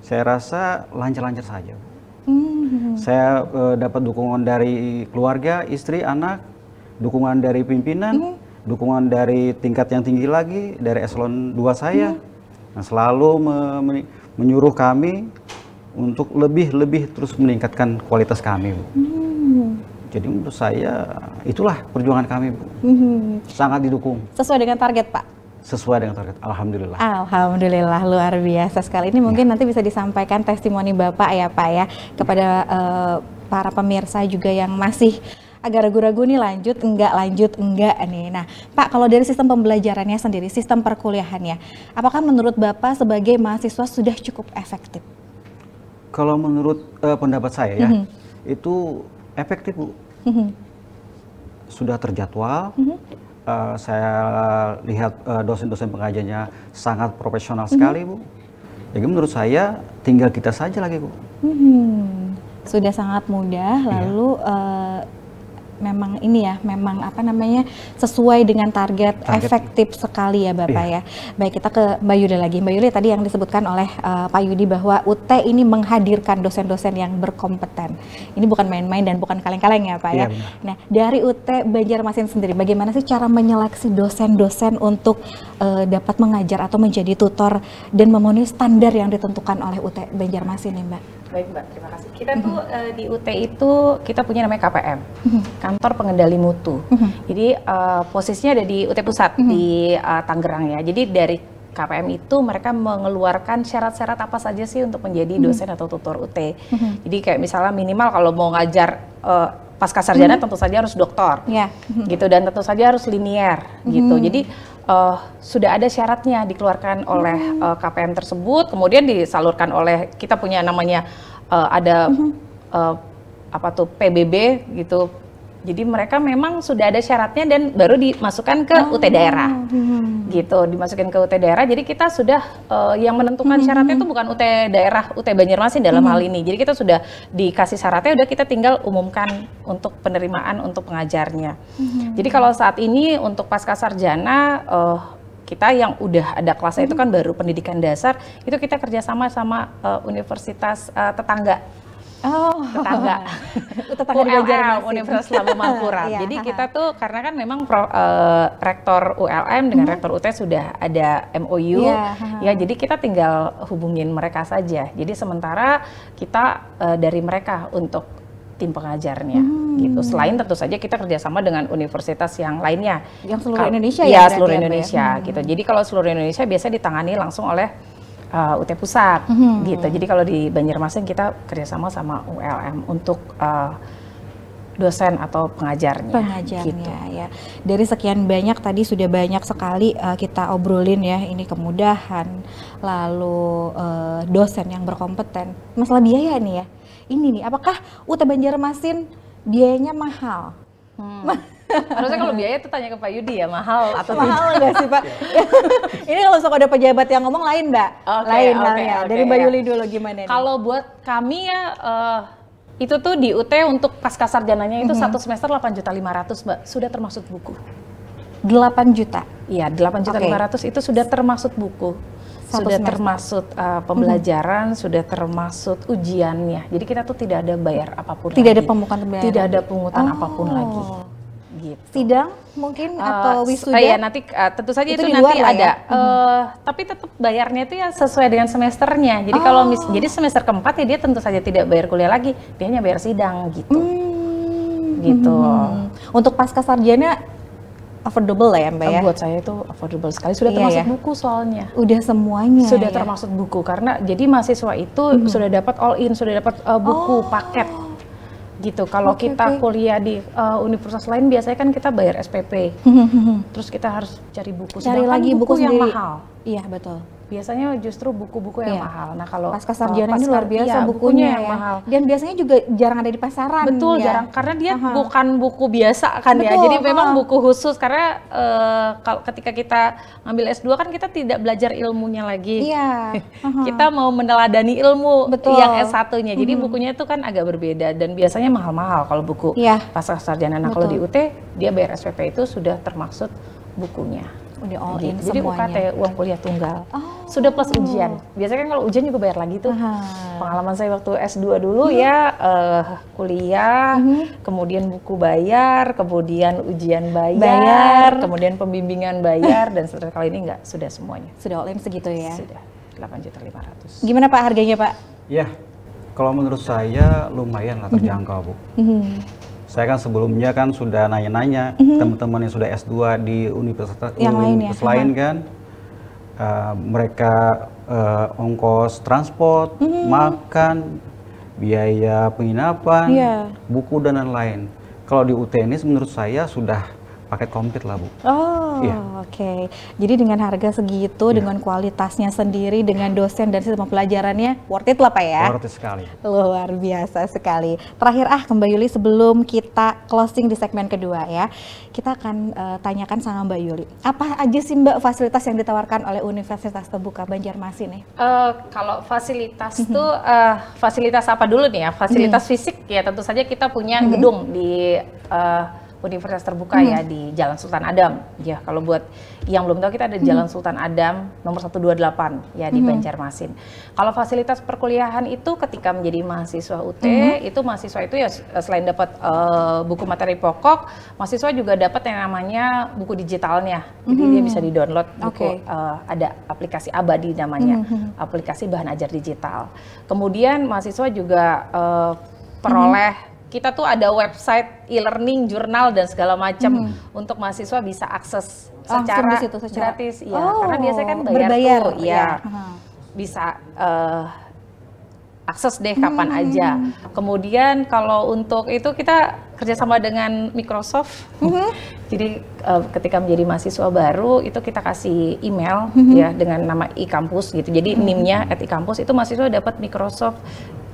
saya rasa lancar-lancar saja hmm. saya uh, dapat dukungan dari keluarga istri anak dukungan dari pimpinan mm-hmm. dukungan dari tingkat yang tinggi lagi dari eselon 2 saya hmm. nah, selalu me menyuruh kami untuk lebih-lebih terus meningkatkan kualitas kami, Bu. Hmm. Jadi menurut saya itulah perjuangan kami, Bu. Hmm. Sangat didukung. Sesuai dengan target, Pak? Sesuai dengan target, Alhamdulillah. Alhamdulillah, luar biasa sekali. Ini mungkin ya. nanti bisa disampaikan testimoni Bapak ya, Pak ya, kepada ya. Uh, para pemirsa juga yang masih agak ragu-ragu nih lanjut enggak lanjut enggak nih. Nah, Pak kalau dari sistem pembelajarannya sendiri, sistem perkuliahannya, apakah menurut Bapak sebagai mahasiswa sudah cukup efektif? Kalau menurut uh, pendapat saya ya, mm-hmm. itu efektif bu. Mm-hmm. Sudah terjadwal. Mm-hmm. Uh, saya lihat dosen eh, dosen-dosen pengajarnya sangat profesional mm-hmm. sekali bu. Jadi menurut saya tinggal kita saja lagi bu. Mm-hmm. Sudah sangat mudah. Iya. Lalu yeah. uh, memang ini ya, memang apa namanya sesuai dengan target, target. efektif sekali ya Bapak iya. ya. Baik kita ke Mbak Yudi lagi. Mbak Yudi tadi yang disebutkan oleh uh, Pak Yudi bahwa UT ini menghadirkan dosen-dosen yang berkompeten. Ini bukan main-main dan bukan kaleng-kaleng ya Pak ya. iya, ya. Nah dari UT Banjarmasin sendiri, bagaimana sih cara menyeleksi dosen-dosen untuk uh, dapat mengajar atau menjadi tutor dan memenuhi standar yang ditentukan oleh UT Banjarmasin nih Mbak? Baik Mbak, terima kasih. Kita mhm. tuh uh, di UT itu kita punya namanya KPM, mhm. Kantor Pengendali Mutu. Mhm. Jadi uh, posisinya ada di UT Pusat di uh, Tangerang ya. Jadi dari KPM itu mereka mengeluarkan syarat-syarat apa saja sih untuk menjadi dosen atau tutor UT. Jadi kayak misalnya minimal kalau mau ngajar uh, pasca sarjana tentu saja harus doktor, yeah. gitu dan tentu saja harus linier, gitu. Jadi uh, sudah ada syaratnya dikeluarkan oleh uh, eh, KPM tersebut, kemudian disalurkan oleh kita punya namanya uh, ada uh, apa tuh PBB gitu jadi mereka memang sudah ada syaratnya dan baru dimasukkan ke oh. UT daerah. Hmm. hmm, hmm. Gitu, dimasukkan ke UT daerah. Jadi kita sudah uh, yang menentukan hmm. syaratnya itu hmm. bukan UT daerah, UT Banjarmasin dalam hmm. hal ini. Jadi kita sudah dikasih syaratnya udah kita tinggal umumkan untuk penerimaan untuk pengajarnya. Hmm. Jadi kalau saat ini untuk pasca sarjana uh, kita yang udah ada kelasnya hmm. itu kan baru pendidikan dasar, itu kita kerjasama sama uh, universitas uh, tetangga oh. tetangga oh, tetangga ULL, di Universitas Lama Mapura iya, jadi kita tuh karena kan memang pro, uh, rektor ULM dengan hmm. rektor UT sudah ada MOU ya, ya jadi kita tinggal hubungin mereka saja jadi sementara kita uh, dari mereka untuk tim pengajarnya hmm. gitu. Selain tentu saja kita kerjasama dengan universitas yang lainnya. Yang seluruh Kal Indonesia ya? Iya ya, seluruh ya? Indonesia ya? gitu. Hmm. Jadi kalau seluruh Indonesia biasa ditangani langsung oleh uh, eh, UT Pusat mm -hmm. gitu. Jadi kalau di Banjarmasin kita kerjasama sama ULM untuk uh, dosen atau pengajarnya. Pengajarnya gitu. ya. Dari sekian banyak tadi sudah banyak sekali uh, kita obrolin ya ini kemudahan, lalu uh, dosen yang berkompeten. Masalah biaya ya, nih ya. Ini nih apakah UT Banjarmasin biayanya mahal? Hmm. Harusnya kalau biaya itu tanya ke Pak Yudi ya, mahal atau tidak. Mahal nggak sih Pak? ini kalau suka ada pejabat yang ngomong lain Mbak, okay, lain okay, Okay, Dari Mbak iya. Yuli ya. dulu gimana nih? Kalau buat kami ya, uh, itu tuh di UT untuk pas kasar jananya itu mm -hmm. satu semester 8 juta 500 Mbak, sudah termasuk buku. 8 juta? Iya, 8 juta okay. 500 itu sudah termasuk buku. Satu sudah semester. termasuk uh, pembelajaran, hmm. sudah termasuk ujiannya. Jadi kita tuh tidak ada bayar apapun. Tidak lagi. ada pemungutan Tidak ada pemungutan oh. apapun lagi sidang mungkin uh, atau wisuda? Iya, nanti uh, tentu saja itu, itu nanti ada. Ya? Uh, Tapi tetap bayarnya itu ya sesuai dengan semesternya. Jadi oh. kalau mis jadi semester keempat ya dia tentu saja tidak bayar kuliah lagi, dia hanya bayar sidang gitu. Hmm. Gitu. Hmm. Untuk pasca sarjana affordable lah ya mbak ya? Buat saya itu affordable sekali. Sudah iya, termasuk ya? buku soalnya. Udah semuanya. Sudah ya? termasuk buku karena jadi mahasiswa itu hmm. sudah dapat all in, sudah dapat uh, buku oh. paket gitu. Kalau okay, kita okay. kuliah di uh, universitas lain biasanya kan kita bayar SPP. Hmm, hmm, hmm, Terus kita harus cari buku. Cari Sedangkan lagi buku, buku sendiri. yang mahal. Iya, betul biasanya justru buku-buku yang iya. mahal. Nah kalau pasca sarjana pas ini luar biasa iya, bukunya, yang ya. mahal. Dan biasanya juga jarang ada di pasaran. Betul, ya. jarang karena dia uh-huh. bukan buku biasa kan Betul, ya. Jadi uh-huh. memang buku khusus karena uh, kalau ketika kita ngambil S2 kan kita tidak belajar ilmunya lagi. Iya. Uh-huh. kita mau meneladani ilmu Betul. yang S1-nya. Jadi uh-huh. bukunya itu kan agak berbeda dan biasanya mahal-mahal kalau buku yeah. pasca sarjana. Nah kalau di UT dia bayar SPP itu sudah termaksud bukunya. Udah all in Jadi semuanya. UKT uang kuliah tunggal. Oh. Sudah plus ujian. Biasanya kan kalau ujian juga bayar lagi tuh. Aha. Pengalaman saya waktu S2 dulu hmm. ya uh, kuliah, hmm. kemudian buku bayar, kemudian ujian bayar, bayar. kemudian pembimbingan bayar dan setelah kali ini enggak sudah semuanya. Sudah all in segitu ya. Sudah. 8 juta 500. Gimana Pak harganya, Pak? Ya. Kalau menurut saya lumayan lah hmm. terjangkau, Bu. Hmm. Saya kan sebelumnya kan sudah nanya-nanya mm-hmm. teman-teman yang sudah S2 di universitas, yang ya, universitas lain, ya. lain kan uh, mereka uh, ongkos transport, mm-hmm. makan, biaya penginapan, yeah. buku dan lain-lain. Kalau di UT ini menurut saya sudah paket komplit lah bu. Oh, iya. oke. Okay. Jadi dengan harga segitu, yeah. dengan kualitasnya sendiri, dengan dosen dan sistem pelajarannya worth it lah pak ya? Worth it sekali. Luar biasa sekali. Terakhir ah, Mbak Yuli sebelum kita closing di segmen kedua ya, kita akan uh, tanyakan sama Mbak Yuli, apa aja sih Mbak fasilitas yang ditawarkan oleh Universitas Terbuka Banjarmasin nih? Uh, kalau fasilitas mhm. tuh uh, fasilitas apa dulu nih ya? Fasilitas mhm. fisik ya tentu saja kita punya mhm. gedung di uh, universitas terbuka ya, hmm. ya di Jalan Sultan Adam. Ya, kalau buat yang belum tahu kita ada Jalan hmm. Sultan Adam nomor 128 ya di hmm. Banjarmasin. Kalau fasilitas perkuliahan itu ketika menjadi mahasiswa UT, hmm. itu mahasiswa itu ya eh, selain dapat uh, buku materi pokok, mahasiswa juga dapat yang namanya buku digitalnya. Jadi hmm. dia bisa di-download buku okay. uh, eh, ada aplikasi Abadi namanya, hmm, hmm. aplikasi bahan ajar digital. Kemudian mahasiswa juga uh, peroleh hmm kita tuh ada website e-learning, jurnal dan segala macam hmm. untuk mahasiswa bisa akses secara, di situ, secara gratis, ya. Oh, karena biasanya kan bayar berbayar, tuh, ya. Hmm. Bisa uh, akses deh kapan hmm. aja. Kemudian kalau untuk itu kita kerjasama dengan Microsoft. Hmm. Jadi uh, ketika menjadi mahasiswa baru itu kita kasih email hmm. ya dengan nama e campus gitu. Jadi hmm. NIM-nya at e-kampus itu mahasiswa dapat Microsoft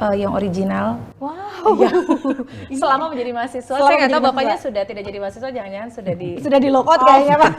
uh, yang original. Wow. Ya. Selama menjadi mahasiswa, Selama saya nggak tahu bapaknya mahasiswa. sudah tidak jadi mahasiswa, jangan-jangan sudah di sudah di lock out kayaknya pak.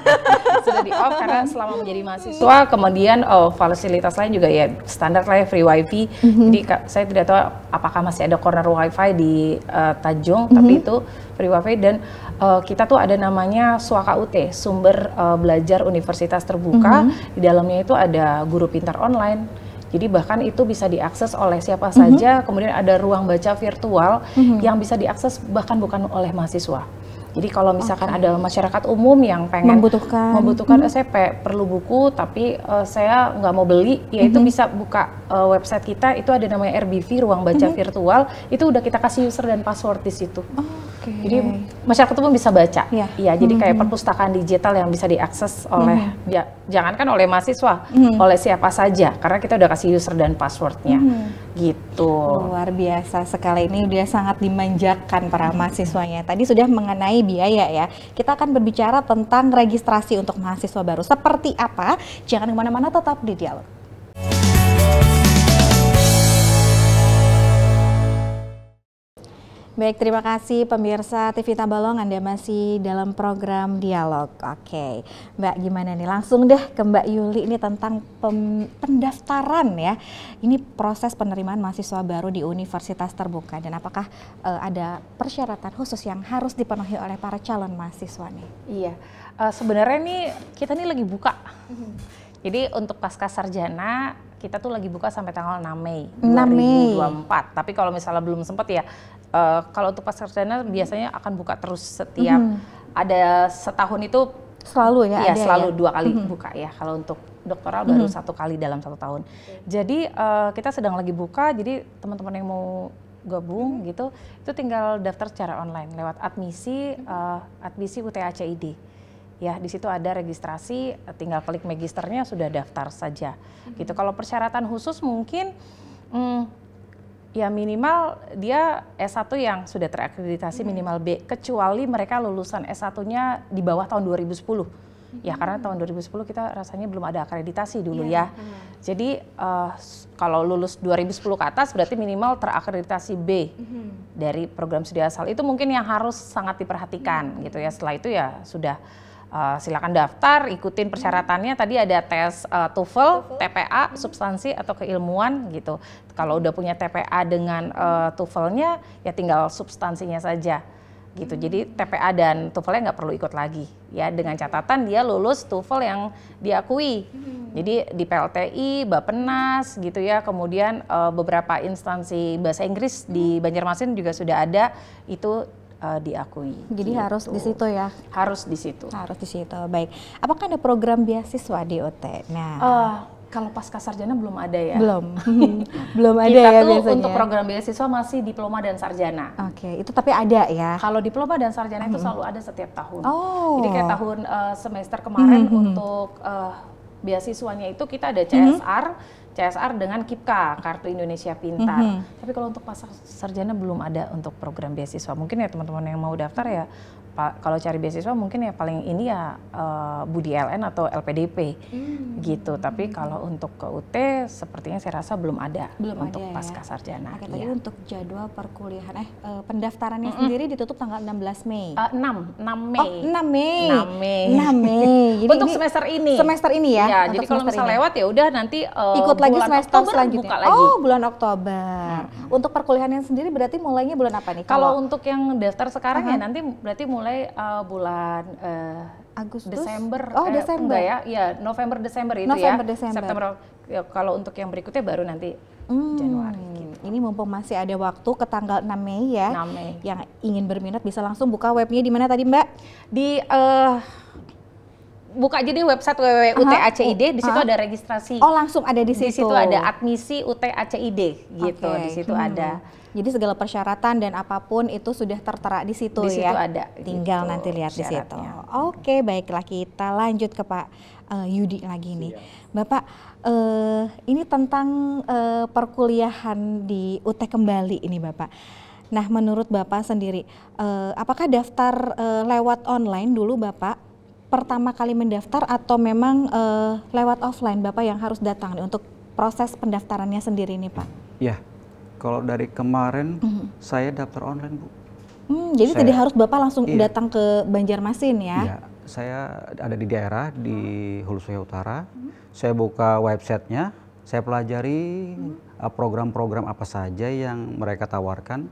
sudah di off karena selama menjadi mahasiswa, kemudian oh, fasilitas lain juga ya standar lah ya free wifi. Mm-hmm. Jadi saya tidak tahu apakah masih ada corner wifi di uh, Tanjung, mm-hmm. tapi mhm. itu free wifi dan uh, kita tuh ada namanya Suaka UT, sumber uh, belajar universitas terbuka. Mm-hmm. Di dalamnya itu ada guru pintar online jadi bahkan itu bisa diakses oleh siapa saja. Mm -hmm. Kemudian ada ruang baca virtual mm -hmm. yang bisa diakses bahkan bukan oleh mahasiswa. Jadi kalau misalkan okay. ada masyarakat umum yang pengen membutuhkan, membutuhkan hmm. saya e perlu buku tapi uh, saya nggak mau beli, ya itu hmm. bisa buka uh, website kita itu ada namanya RBV ruang baca hmm. virtual, itu udah kita kasih user dan password di situ. Oh Okay. Jadi masyarakat pun bisa baca. Iya, yeah. jadi mm-hmm. kayak hmm. perpustakaan digital yang bisa diakses oleh mm-hmm. ya, jangankan oleh mahasiswa, mm-hmm. oleh siapa saja karena kita udah kasih user dan passwordnya. Mm-hmm. Gitu. Luar biasa sekali ini Dia sangat dimanjakan para hmm. mahasiswanya. Tadi sudah mengenai biaya ya. Kita akan berbicara tentang registrasi untuk mahasiswa baru. Seperti apa? Jangan kemana-mana tetap di dialog. Baik, terima kasih pemirsa TV Tabalong Anda masih dalam program Dialog. Oke, Mbak gimana nih? Langsung deh ke Mbak Yuli ini tentang pendaftaran ya. Ini proses penerimaan mahasiswa baru di Universitas Terbuka dan apakah uh, ada persyaratan khusus yang harus dipenuhi oleh para calon mahasiswa nih? Iya, uh, sebenarnya nih kita nih lagi buka. Mm-hmm. Jadi untuk pasca sarjana kita tuh lagi buka sampai tanggal 6 Mei 6 Mei empat. Tapi kalau misalnya belum sempat ya uh, kalau untuk pasar Cina biasanya akan buka terus setiap -hmm. ada setahun itu selalu ya, iya, ya selalu ya? dua kali -hmm. buka ya kalau untuk doktoral baru -hmm. satu kali dalam satu tahun. Okay. Jadi uh, kita sedang lagi buka, jadi teman-teman yang mau gabung -hmm. gitu itu tinggal daftar secara online lewat admisi uh, admisi UTACID. Ya, di situ ada registrasi, tinggal klik magisternya sudah daftar saja. -hmm. Gitu. Kalau persyaratan khusus mungkin mm, Ya minimal dia S1 yang sudah terakreditasi hmm. minimal B, kecuali mereka lulusan S1-nya di bawah tahun 2010. Ya karena hmm. tahun 2010 kita rasanya belum ada akreditasi dulu iya, ya. Jadi uh, kalau lulus 2010 ke atas berarti minimal terakreditasi B hmm. dari program studi asal. Itu mungkin yang harus sangat diperhatikan gitu ya. Setelah itu ya sudah uh, silakan daftar, ikutin persyaratannya. Tadi ada tes uh, TOEFL, TPA, substansi atau keilmuan gitu. Kalau udah punya TPA dengan uh, TOEFL-nya, ya tinggal substansinya saja gitu. Jadi hmm. TPA dan TOEFL-nya nggak perlu ikut lagi ya dengan catatan dia lulus TOEFL yang diakui. Hmm. Jadi di PLTI, Bapenas gitu ya, kemudian uh, beberapa instansi bahasa Inggris di hmm. Banjarmasin juga sudah ada itu uh, diakui. Jadi gitu. harus di situ ya. Harus di situ. Harus di situ. Baik. Apakah ada program beasiswa di OT? Nah, uh, kalau pasca sarjana belum ada ya. Belum. belum ada Kita ya tuh untuk program beasiswa masih diploma dan sarjana. Oke, okay. itu tapi ada ya. Kalau diploma dan sarjana -hmm. itu selalu ada setiap tahun. Oh. Jadi kayak tahun uh, semester kemarin -hmm. hmm, hmm. untuk uh, beasiswanya itu kita ada CSR -hmm, hmm. CSR dengan KIPKA, Kartu Indonesia Pintar. Mm -hmm. Tapi kalau untuk pasar sarjana belum ada untuk program beasiswa. Mungkin ya teman-teman yang mau daftar ya kalau cari beasiswa mungkin ya paling ini ya uh, Budi LN atau LPDP hmm. gitu. Tapi hmm. kalau untuk ke UT sepertinya saya rasa belum ada belum untuk ada, ya. pasca ya. sarjana. Oke, ya. untuk jadwal perkuliahan eh uh, pendaftarannya mm -mm. sendiri ditutup tanggal 16 Mei. Uh, 6 6 Mei. Oh, 6 Mei. 6 Mei. 6 Mei. jadi untuk ini semester ini. Semester ini ya. Ya, jadi kalau misal lewat ya udah nanti uh, ikut lagi semester Oktober selanjutnya. Buka lagi. Oh, bulan Oktober. Hmm. Untuk perkuliahan yang sendiri berarti mulainya bulan apa nih? Kalau, kalau untuk yang daftar sekarang uh -huh. ya uh-huh. nanti berarti mulai mulai uh, bulan uh, Agustus Desember oh eh, Desember ya ya November Desember itu ya. November, ya Desember. September ya, kalau untuk yang berikutnya baru nanti hmm. Januari gitu. ini mumpung masih ada waktu ke tanggal 6 Mei ya 6 Mei yang ingin berminat bisa langsung buka webnya di mana tadi Mbak di uh, buka aja deh website www.utacid di situ ada registrasi. Oh, langsung ada di situ. Di situ ada admisi UTACID gitu. Okay. Di situ hmm. ada jadi segala persyaratan dan apapun itu sudah tertera di situ di ya. Di situ ada. Tinggal gitu nanti lihat di situ. Oke, baiklah kita lanjut ke Pak uh, Yudi lagi nih. Bapak uh, ini tentang uh, perkuliahan di UT kembali ini Bapak. Nah, menurut Bapak sendiri, uh, apakah daftar uh, lewat online dulu Bapak pertama kali mendaftar atau memang uh, lewat offline Bapak yang harus datang nih, untuk proses pendaftarannya sendiri nih Pak? Ya, kalau dari kemarin mm-hmm. saya daftar online bu. Hmm, jadi saya, tidak harus bapak langsung iya. datang ke Banjarmasin ya? Iya, saya ada di daerah di mhm. Hulu Sungai Utara. Hmm. Saya buka websitenya, saya pelajari program mhm. uh, program-program apa saja yang mereka tawarkan.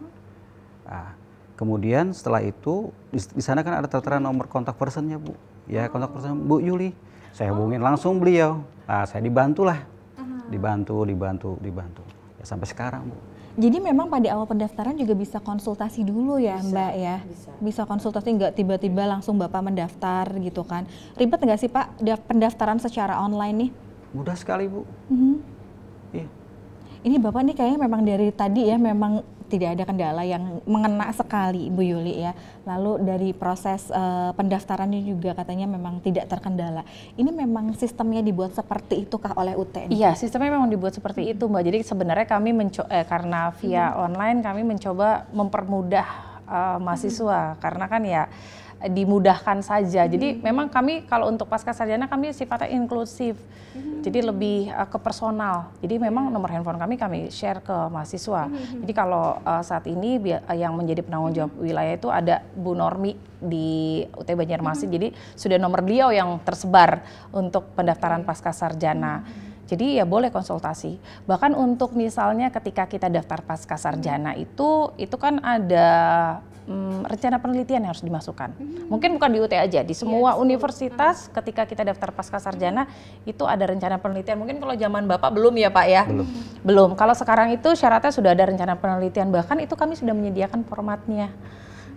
Nah, kemudian setelah itu di, di sana kan ada tertera nomor kontak personnya bu. Ya oh. kontak person Bu Yuli. Saya oh. hubungin langsung beliau. Nah, saya dibantulah, dibantu, dibantu, dibantu. Ya sampai sekarang bu. Jadi memang pada awal pendaftaran juga bisa konsultasi dulu ya bisa, Mbak ya? Bisa. Bisa konsultasi nggak tiba-tiba langsung Bapak mendaftar gitu kan. Ribet nggak sih Pak pendaftaran secara online nih? Mudah sekali Bu. Mm -hmm. Iya. Ini Bapak nih kayaknya memang dari tadi ya memang tidak ada kendala yang mengena sekali Bu Yuli ya. Lalu dari proses uh, pendaftarannya juga katanya memang tidak terkendala. Ini memang sistemnya dibuat seperti itu itukah oleh UTN? Iya, sistemnya memang dibuat seperti itu Mbak. Jadi sebenarnya kami eh, karena via hmm. online kami mencoba mempermudah uh, mahasiswa hmm. karena kan ya dimudahkan saja. Hmm. Jadi memang kami kalau untuk pasca sarjana kami sifatnya inklusif. Hmm. Jadi lebih uh, ke personal. Jadi memang iya. nomor handphone kami kami share ke mahasiswa. Hmm. Jadi kalau uh, saat ini eh, yang menjadi penanggung jawab hmm. wilayah itu ada Bu Normi di UT Banjarmasin. Hmm. Jadi sudah nomor beliau yang tersebar untuk pendaftaran iya. pasca sarjana. Hmm. Jadi ya boleh konsultasi. Bahkan untuk misalnya ketika kita daftar pasca sarjana hmm. itu itu kan ada hmm, rencana penelitian yang harus dimasukkan. Hmm. Mungkin bukan di UT aja, di iya, semua yes. universitas hmm. ketika kita daftar pasca sarjana hmm. itu ada rencana penelitian. Mungkin kalau zaman Bapak belum ya Pak ya? Belum. Belum. Kalau sekarang itu syaratnya sudah ada rencana penelitian, bahkan itu kami sudah menyediakan formatnya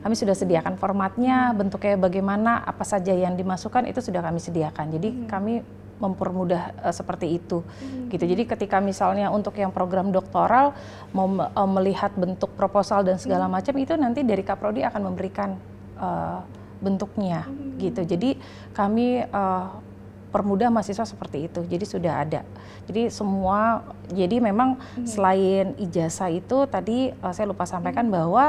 kami sudah sediakan formatnya, bentuknya bagaimana, apa saja yang dimasukkan itu sudah kami sediakan. Jadi hmm. kami mempermudah uh, seperti itu hmm. gitu jadi ketika misalnya untuk yang program doktoral mau uh, melihat bentuk proposal dan segala hmm. macam itu nanti dari kaprodi akan memberikan uh, bentuknya hmm. gitu jadi kami uh, permudah mahasiswa seperti itu. Jadi sudah ada. Jadi semua jadi memang hmm. selain ijazah itu tadi uh, saya lupa sampaikan hmm. bahwa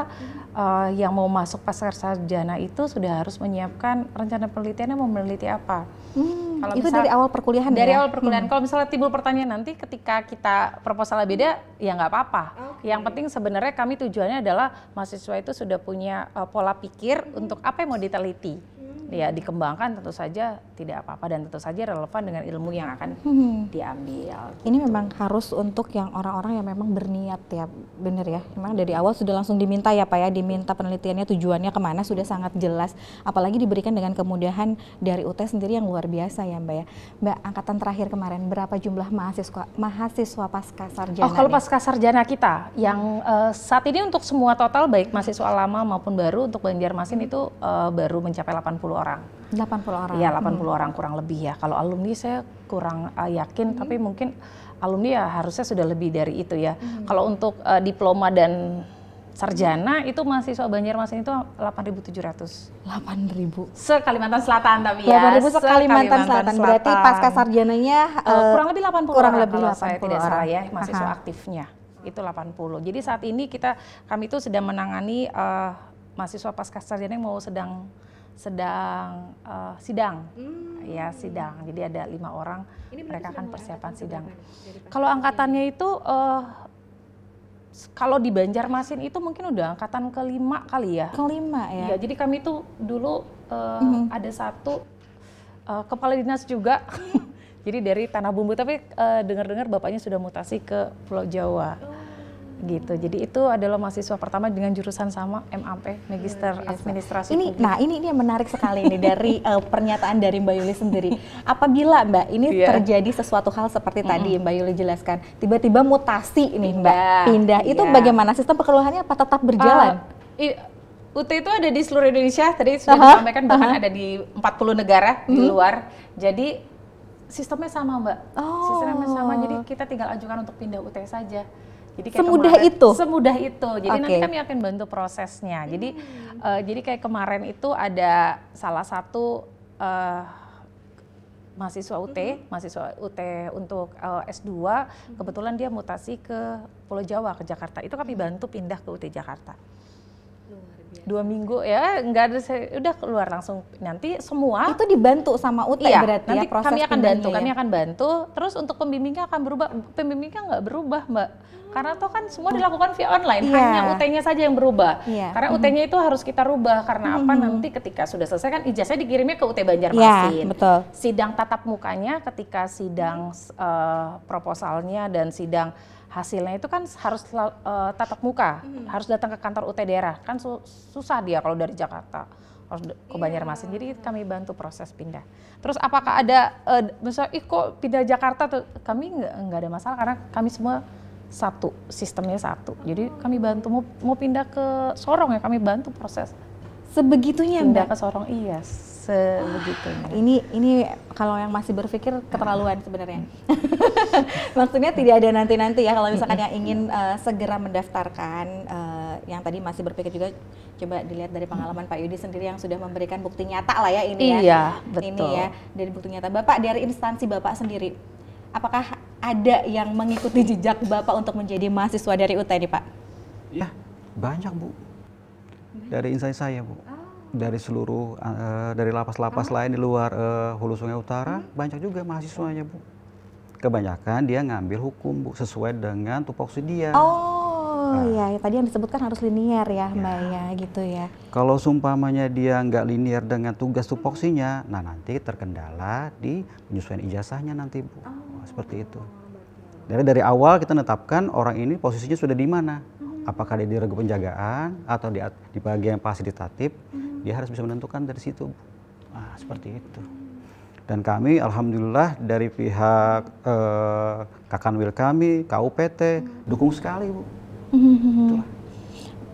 uh, yang mau masuk pasar sarjana itu sudah harus menyiapkan rencana penelitiannya mau meneliti apa. Hmm, kalau itu misal, dari awal perkuliahan dari ya? awal perkuliahan. Hmm. Kalau misalnya timbul pertanyaan nanti ketika kita proposal beda, ya nggak apa-apa. Okay. Yang penting sebenarnya kami tujuannya adalah mahasiswa itu sudah punya uh, pola pikir hmm. untuk apa yang mau diteliti. Hmm. Ya dikembangkan tentu saja tidak apa-apa dan tentu saja relevan dengan ilmu yang akan hmm. diambil. Gitu. Ini memang harus untuk yang orang-orang yang memang berniat ya, bener ya. Memang dari awal sudah langsung diminta ya Pak ya, diminta penelitiannya tujuannya kemana sudah sangat jelas. Apalagi diberikan dengan kemudahan dari UT sendiri yang luar biasa ya Mbak ya. Mbak angkatan terakhir kemarin berapa jumlah mahasiswa mahasiswa pasca sarjana? Oh kalau pasca sarjana kita yang uh, saat ini untuk semua total baik mahasiswa lama maupun baru untuk Banjarmasin itu uh, baru mencapai 80 orang. 80 orang. Iya, 80 hmm. orang kurang lebih ya. Kalau alumni saya kurang uh, yakin hmm. tapi mungkin alumni ya harusnya sudah lebih dari itu ya. Hmm. Kalau untuk uh, diploma dan sarjana itu mahasiswa Banjarmasin itu 8.700. 8.000. Se Kalimantan Selatan tapi ya. 8.000 se Kalimantan, Kalimantan Selatan. Selatan. Berarti pasca sarjananya uh, kurang lebih 80 kurang orang lebih kalau 80 saya tidak salah ya mahasiswa aktifnya itu 80. Jadi saat ini kita kami itu sedang menangani uh, mahasiswa pasca sarjana yang mau sedang sedang uh, sidang, hmm. ya sidang. Jadi ada lima orang, Ini mereka akan persiapan sidang. Kalau angkatannya itu, uh, kalau di Banjarmasin itu mungkin udah angkatan kelima kali ya. Kelima ya. ya jadi kami itu dulu uh, hmm ada satu uh, kepala dinas juga. Hmm. jadi dari Tanah Bumbu, tapi uh, dengar-dengar bapaknya sudah mutasi ke Pulau Jawa. Oh gitu. Jadi itu adalah mahasiswa pertama dengan jurusan sama MAP, Magister hmm, Administrasi ini, Publik. Nah ini ini yang menarik sekali ini dari uh, pernyataan dari Mbak Yuli sendiri. Apabila Mbak ini yeah. terjadi sesuatu hal seperti mm -hmm. tadi Mbak Yuli jelaskan, tiba-tiba mutasi nih iya, Mbak pindah, itu yeah. bagaimana sistem pekerjaannya apa tetap berjalan? Uh, eh, UT itu ada di seluruh Indonesia. Tadi sudah uh-huh. disampaikan bahkan uh-huh. ada di 40 negara hmm. di mm-hmm. luar. Jadi sistemnya sama, Mbak. Oh. Sistemnya sama. Jadi kita tinggal ajukan untuk pindah UT saja. Jadi kayak semudah kemarin, itu. Semudah itu. Jadi okay. nanti kami akan bantu prosesnya. Hmm. Jadi hmm. uh, jadi kayak kemarin itu ada salah satu uh, mahasiswa UT, hmm. mahasiswa UT untuk uh, eh, S2, hmm. kebetulan dia mutasi ke Pulau Jawa ke Jakarta. Itu kami hmm. bantu pindah ke UT Jakarta. Dua minggu ya, nggak ada udah keluar langsung nanti semua itu dibantu sama UT iya, berarti ya nanti ya proses kami akan bantu, ya? kami akan bantu. Terus untuk pembimbingnya akan berubah, pembimbingnya nggak berubah, Mbak. Hmm. Karena toh kan semua oh. dilakukan via online, yeah. hanya UT-nya saja yang berubah. Yeah. Karena UT-nya itu harus kita rubah karena apa? Mm-hmm. Nanti ketika sudah selesai kan ijazah dikirimnya ke UT iya, Banjarmasin. Yeah, betul. Sidang tatap mukanya ketika sidang uh, proposalnya dan sidang hasilnya itu kan harus uh, tatap muka, hmm. harus datang ke kantor UT daerah. Kan su susah dia kalau dari Jakarta harus ke iya. Banjarmasin. Jadi kami bantu proses pindah. Terus apakah ada uh, eh, misalnya kok pindah Jakarta tuh kami nggak ada masalah karena kami semua satu sistemnya satu jadi kami bantu mau, mau pindah ke Sorong ya kami bantu proses sebegitunya pindah ke Sorong iya sebegitunya ah, ini ini kalau yang masih berpikir keterlaluan sebenarnya hmm. maksudnya tidak ada nanti nanti ya kalau misalkan yang ingin uh, segera mendaftarkan uh, yang tadi masih berpikir juga coba dilihat dari pengalaman Pak Yudi sendiri yang sudah memberikan bukti nyata lah ya ini ya. iya, ya betul ini ya dari bukti nyata Bapak dari instansi Bapak sendiri apakah ada yang mengikuti jejak Bapak untuk menjadi mahasiswa dari UT ini Pak? Ya, banyak Bu. Dari insight saya Bu. Dari seluruh, uh, dari lapas-lapas oh. lain di luar uh, Hulu Sungai Utara, hmm. banyak juga mahasiswanya Bu. Kebanyakan dia ngambil hukum Bu, sesuai dengan tupoksi dia. Oh. Nah. iya, ya. tadi yang disebutkan harus linear ya, ya. Mbak ya, gitu ya. Kalau sumpamanya dia nggak linear dengan tugas tupoksinya, nah nanti terkendala di penyesuaian ijazahnya nanti Bu. Oh seperti itu. Dari dari awal kita menetapkan orang ini posisinya sudah di mana. Mm-hmm. Apakah dia di regu penjagaan atau di, di bagian fasilitatif, mm-hmm. dia harus bisa menentukan dari situ. Nah, seperti itu. Dan kami alhamdulillah dari pihak eh, Kakanwil kami, KUPT mm-hmm. dukung sekali, Bu. Itulah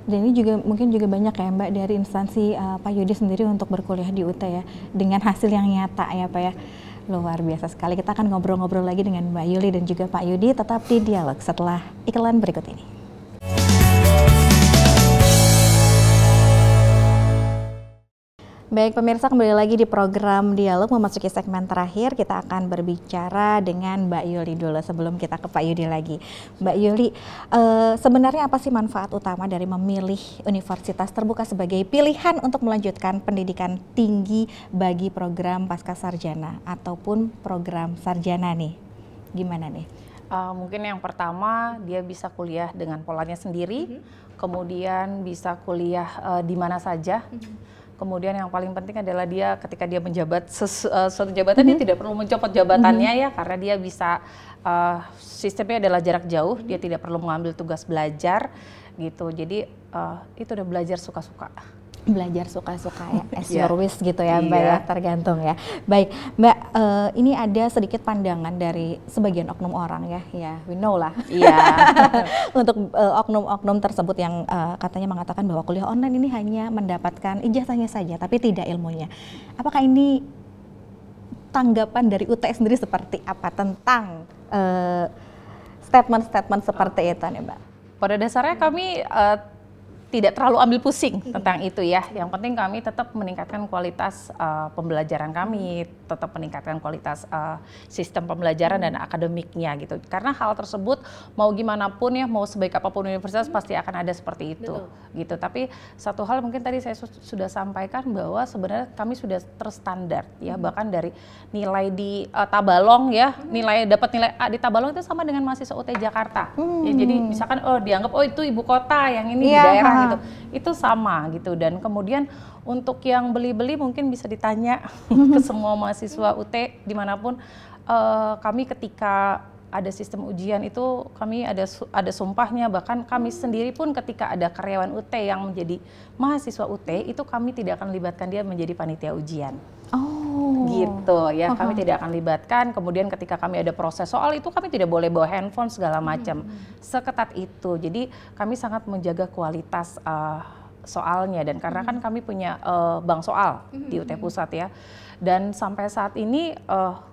dan ini juga mungkin juga banyak ya Mbak dari instansi uh, Pak Yudi sendiri untuk berkuliah di UT ya dengan hasil yang nyata ya Pak ya. Luar biasa sekali. Kita akan ngobrol-ngobrol lagi dengan Mbak Yuli dan juga Pak Yudi tetap di dialog setelah iklan berikut ini. Baik pemirsa kembali lagi di program Dialog memasuki segmen terakhir kita akan berbicara dengan Mbak Yuli dulu sebelum kita ke Pak Yudi lagi. Mbak Yuli, eh, sebenarnya apa sih manfaat utama dari memilih universitas terbuka sebagai pilihan untuk melanjutkan pendidikan tinggi bagi program pasca sarjana ataupun program sarjana nih? Gimana nih? Uh, mungkin yang pertama dia bisa kuliah dengan polanya sendiri, mm -hmm. kemudian bisa kuliah uh, di mana saja. Mm -hmm Kemudian yang paling penting adalah dia ketika dia menjabat sesu, uh, eh, suatu jabatan mm -hmm. dia mm-hmm. tidak perlu mencopot jabatannya mm -hmm. ya karena dia bisa uh, sistemnya adalah jarak jauh, mm -hmm. dia mm-hmm. tidak perlu mengambil tugas belajar gitu. Jadi uh, itu udah belajar suka-suka belajar suka-suka ya as yeah. wish gitu ya Mbak yeah. ya tergantung ya. Baik, Mbak uh, ini ada sedikit pandangan dari sebagian oknum orang ya. Ya, yeah, we know lah. Iya. Yeah. Untuk oknum eh, oknum-oknum tersebut yang uh, katanya mengatakan bahwa kuliah online ini hanya mendapatkan ijazahnya saja tapi tidak ilmunya. Apakah ini tanggapan dari UT sendiri seperti apa tentang statement statement-statement seperti ah. itu nih, Mbak? Pada dasarnya kami uh, tidak terlalu ambil pusing iya. tentang itu ya. Yang penting kami tetap meningkatkan kualitas uh, pembelajaran kami, tetap meningkatkan kualitas uh, sistem pembelajaran dan hmm. akademiknya gitu. Karena hal tersebut mau gimana pun ya, mau sebaik apapun universitas pasti akan ada seperti itu Betul. gitu. Tapi satu hal mungkin tadi saya su sudah sampaikan bahwa sebenarnya kami sudah terstandar ya, hmm. bahkan dari nilai di uh, Tabalong ya, hmm. nilai dapat nilai A di Tabalong itu sama dengan mahasiswa UT Jakarta. Hmm. Ya, jadi misalkan oh dianggap oh itu ibu kota, yang ini yeah. di iya. daerah Iya. gitu itu sama gitu dan kemudian untuk yang beli-beli mungkin bisa ditanya ke mm-hmm. semua mahasiswa UT dimanapun uh, kami ketika ada sistem ujian itu kami ada ada sumpahnya bahkan kami sendiri pun ketika ada karyawan UT yang menjadi mahasiswa UT itu kami tidak akan libatkan dia menjadi panitia ujian. Oh. Gitu ya, uh -huh. kami tidak akan libatkan. Kemudian ketika kami ada proses soal itu kami tidak boleh bawa handphone segala macam. Hmm. hmm. Seketat itu. Jadi kami sangat menjaga kualitas uh, soalnya dan karena kan hmm. kami punya uh, bank soal di UT hmm, Pusat ya. Dan sampai saat ini uh,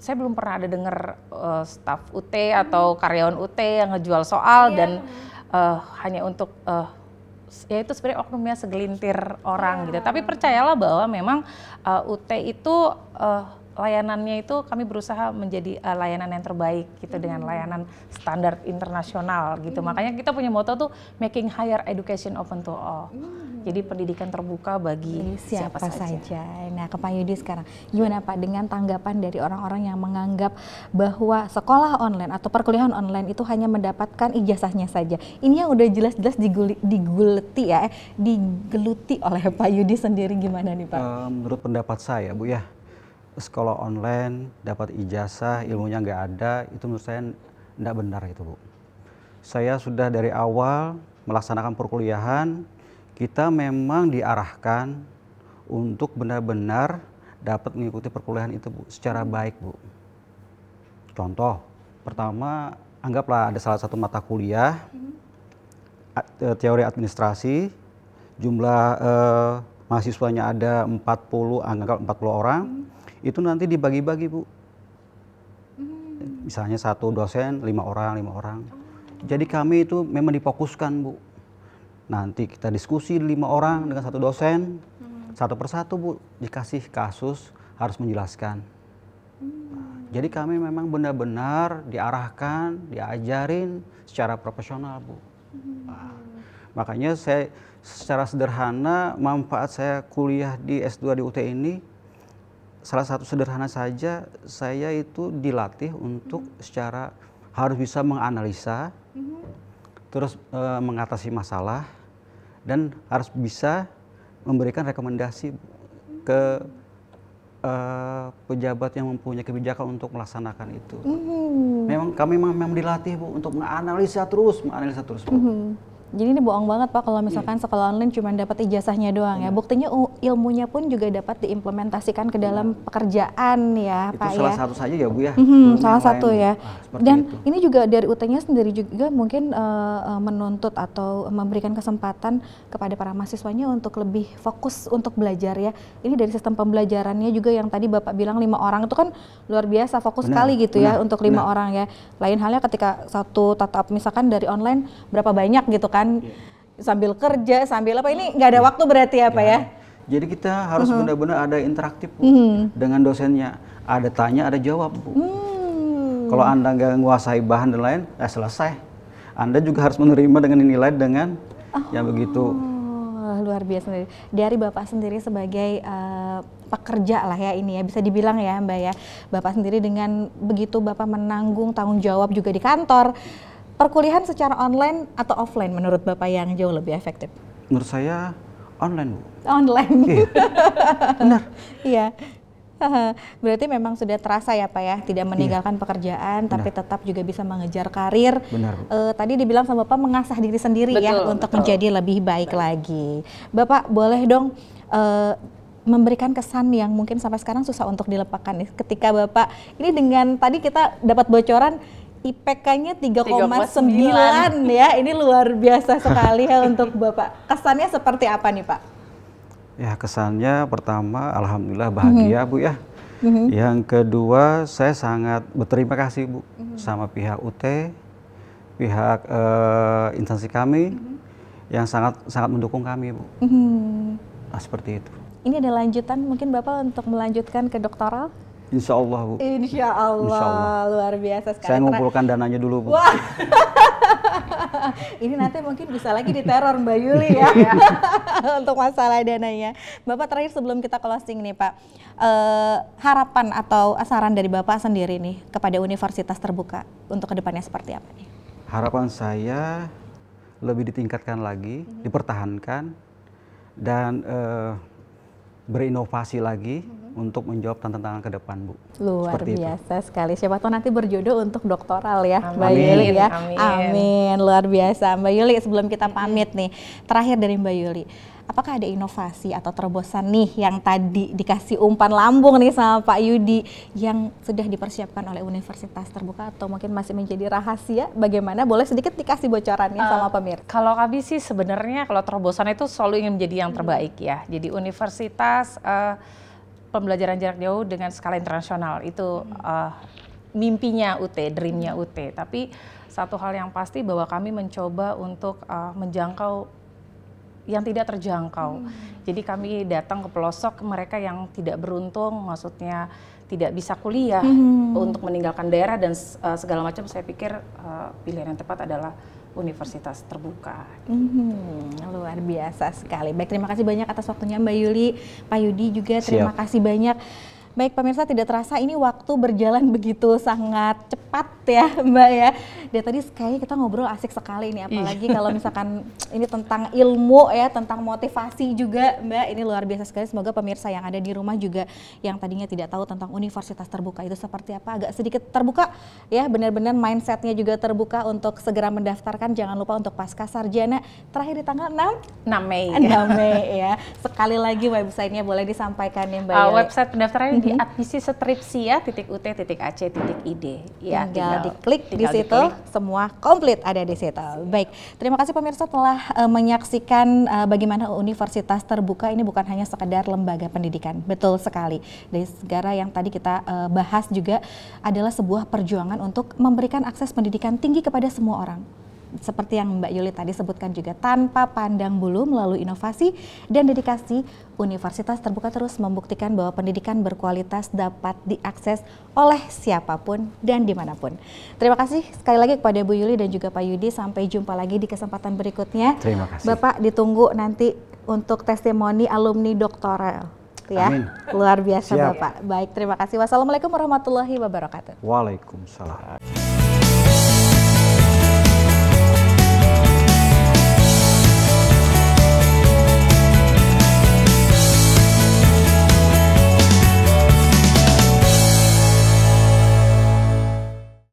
saya belum pernah ada dengar uh, eh, staff UT hmm. atau karyawan UT yang ngejual soal yeah. dan uh, hanya untuk uh, ya itu sebenarnya oknumnya segelintir orang yeah. gitu. Tapi percayalah bahwa memang uh, UT itu uh, layanannya itu kami berusaha menjadi uh, layanan yang terbaik gitu hmm. dengan layanan standar internasional gitu. Hmm. Makanya kita punya moto tuh making higher education open to all. Hmm. Jadi pendidikan terbuka bagi siapa, siapa saja. saja. Nah, ke Pak Yudi sekarang, gimana Pak dengan tanggapan dari orang-orang yang menganggap bahwa sekolah online atau perkuliahan online itu hanya mendapatkan ijazahnya saja. Ini yang udah jelas-jelas diguliti ya, eh, digeluti oleh Pak Yudi sendiri gimana nih Pak? Uh, menurut pendapat saya, Bu ya sekolah online dapat ijazah ilmunya nggak ada itu menurut saya tidak benar itu bu saya sudah dari awal melaksanakan perkuliahan kita memang diarahkan untuk benar-benar dapat mengikuti perkuliahan itu bu secara baik bu contoh pertama anggaplah ada salah satu mata kuliah hmm. eh, teori administrasi jumlah eh, mahasiswanya ada 40 anggap 40 orang hmm itu nanti dibagi-bagi bu hmm. misalnya satu dosen lima orang lima orang oh. jadi kami itu memang difokuskan bu nanti kita diskusi lima orang dengan satu dosen hmm. satu persatu bu dikasih kasus harus menjelaskan hmm. jadi kami memang benar-benar diarahkan diajarin secara profesional bu makanya saya secara sederhana manfaat saya kuliah di S2 di UT ini salah satu sederhana saja saya itu dilatih untuk hmm. secara harus bisa menganalisa mm-hmm. terus e, mengatasi masalah dan harus bisa memberikan rekomendasi ke e, pejabat yang mempunyai kebijakan untuk melaksanakan itu. Mm. Memang kami memang, memang dilatih bu untuk menganalisa terus, menganalisa terus bu. Mm -hmm. Jadi ini bohong banget Pak kalau misalkan iya. sekolah online cuma dapat ijazahnya doang ya. Iya. Buktinya ilmunya pun juga dapat diimplementasikan ke dalam iya. pekerjaan ya itu Pak ya. Itu salah satu saja ya Bu ya. Hmm, salah satu lain. ya. Ah, Dan itu. ini juga dari ut sendiri juga mungkin uh, menuntut atau memberikan kesempatan kepada para mahasiswanya untuk lebih fokus untuk belajar ya. Ini dari sistem pembelajarannya juga yang tadi Bapak bilang lima orang itu kan luar biasa fokus benar, sekali gitu ya benar, ya untuk lima benar. orang ya. Lain halnya ketika satu tatap misalkan dari online berapa banyak gitu kan kan yeah. sambil kerja sambil apa ini nggak ada waktu berarti apa yeah. ya? ya? Jadi kita harus uh-huh. benar-benar ada interaktif bu uh-huh. dengan dosennya, ada tanya ada jawab bu. Hmm. Kalau anda nggak menguasai bahan dan lain, ya selesai. Anda juga harus menerima dengan nilai dengan ya oh. yang begitu. Luar biasa dari bapak sendiri sebagai uh, pekerja lah ya ini ya bisa dibilang ya mbak ya bapak sendiri dengan begitu bapak menanggung tanggung jawab juga di kantor perkuliahan secara online atau offline menurut Bapak yang jauh lebih efektif? Menurut saya online, Bu. Online. Iya. Benar. Iya. Berarti memang sudah terasa ya Pak ya, tidak iya. meninggalkan iya. pekerjaan benar. tapi tetap juga bisa mengejar karir. Benar. E, tadi dibilang sama Bapak mengasah diri sendiri ya betul, ya untuk menjadi lebih baik Benar. lagi. Bapak boleh dong e, memberikan kesan yang mungkin sampai sekarang susah untuk dilepaskan nih ketika Bapak ini dengan tadi kita dapat bocoran IPK-nya 3,9 ya. Ini luar biasa sekali ya untuk Bapak. Kesannya seperti apa nih Pak? Ya kesannya pertama Alhamdulillah bahagia hmm. Bu ya. Hmm. Yang kedua saya sangat berterima kasih Bu hmm. sama pihak UT, pihak eh, instansi kami hmm. yang sangat sangat mendukung kami Bu. Hmm. Nah, seperti itu. Ini ada lanjutan mungkin Bapak untuk melanjutkan ke doktoral? Insya Allah, Bu. Insya Allah. Insya Allah. Luar biasa sekali. Saya ngumpulkan dananya dulu, Bu. Wah. Ini nanti mungkin bisa lagi diteror Mbak Yuli ya. Untuk masalah dananya. Bapak terakhir sebelum kita closing nih, Pak. Eh, harapan atau saran dari Bapak sendiri nih kepada universitas terbuka untuk kedepannya seperti apa nih? Harapan saya lebih ditingkatkan lagi, mm -hmm. dipertahankan, dan eh, berinovasi lagi. Mm -hmm untuk menjawab tantangan ke depan, Bu. Luar Seperti biasa itu. sekali. Siapa tahu nanti berjodoh untuk doktoral ya, Amin. Mbak Yuli ya. Amin. Amin. Luar biasa, Mbak Yuli. Sebelum kita pamit nih, terakhir dari Mbak Yuli apakah ada inovasi atau terobosan nih yang tadi dikasih umpan lambung nih sama Pak Yudi yang sudah dipersiapkan oleh universitas terbuka atau mungkin masih menjadi rahasia? Bagaimana? Boleh sedikit dikasih bocorannya uh, sama eh, pemir. Kalau kami sih sebenarnya kalau terobosan itu selalu ingin menjadi yang terbaik ya. Jadi universitas uh, pembelajaran jarak jauh dengan skala internasional itu uh, mimpinya UT, dreamnya UT. Tapi satu hal yang pasti bahwa kami mencoba untuk uh, menjangkau yang tidak terjangkau. Hmm. Jadi kami datang ke pelosok mereka yang tidak beruntung, maksudnya tidak bisa kuliah hmm. untuk meninggalkan daerah dan uh, segala macam saya pikir uh, pilihan yang tepat adalah universitas terbuka. Hmm, luar biasa sekali. Baik, terima kasih banyak atas waktunya Mbak Yuli, Pak Yudi juga terima Siap. kasih banyak. Baik pemirsa tidak terasa ini waktu berjalan begitu sangat cepat ya Mbak ya. Dari tadi sekali kita ngobrol asik sekali ini iya. apalagi kalau misalkan ini tentang ilmu ya, tentang motivasi juga Mbak. Ini luar biasa sekali. Semoga pemirsa yang ada di rumah juga yang tadinya tidak tahu tentang universitas terbuka itu seperti apa agak sedikit terbuka ya benar-benar mindsetnya juga terbuka untuk segera mendaftarkan. Jangan lupa untuk pasca sarjana terakhir di tanggal 6 6 Mei. 6 Mei ya. Sekali lagi websitenya boleh disampaikan ya Mbak. Ya. Uh, website pendaftaran Mm-hmm. di ya. titik ut titik ac titik id. Ya, tinggal, tinggal diklik di situ, semua komplit ada di situ. Baik, terima kasih pemirsa telah uh, menyaksikan uh, bagaimana universitas terbuka ini bukan hanya sekedar lembaga pendidikan, betul sekali. Dari segara yang tadi kita uh, bahas juga adalah sebuah perjuangan untuk memberikan akses pendidikan tinggi kepada semua orang seperti yang Mbak Yuli tadi sebutkan juga tanpa pandang bulu melalui inovasi dan dedikasi Universitas Terbuka terus membuktikan bahwa pendidikan berkualitas dapat diakses oleh siapapun dan dimanapun. Terima kasih sekali lagi kepada Bu Yuli dan juga Pak Yudi. Sampai jumpa lagi di kesempatan berikutnya. Terima kasih. Bapak ditunggu nanti untuk testimoni alumni doktoral. Ya, Amin. luar biasa Siap. Bapak. Baik, terima kasih. Wassalamualaikum warahmatullahi wabarakatuh. Waalaikumsalam.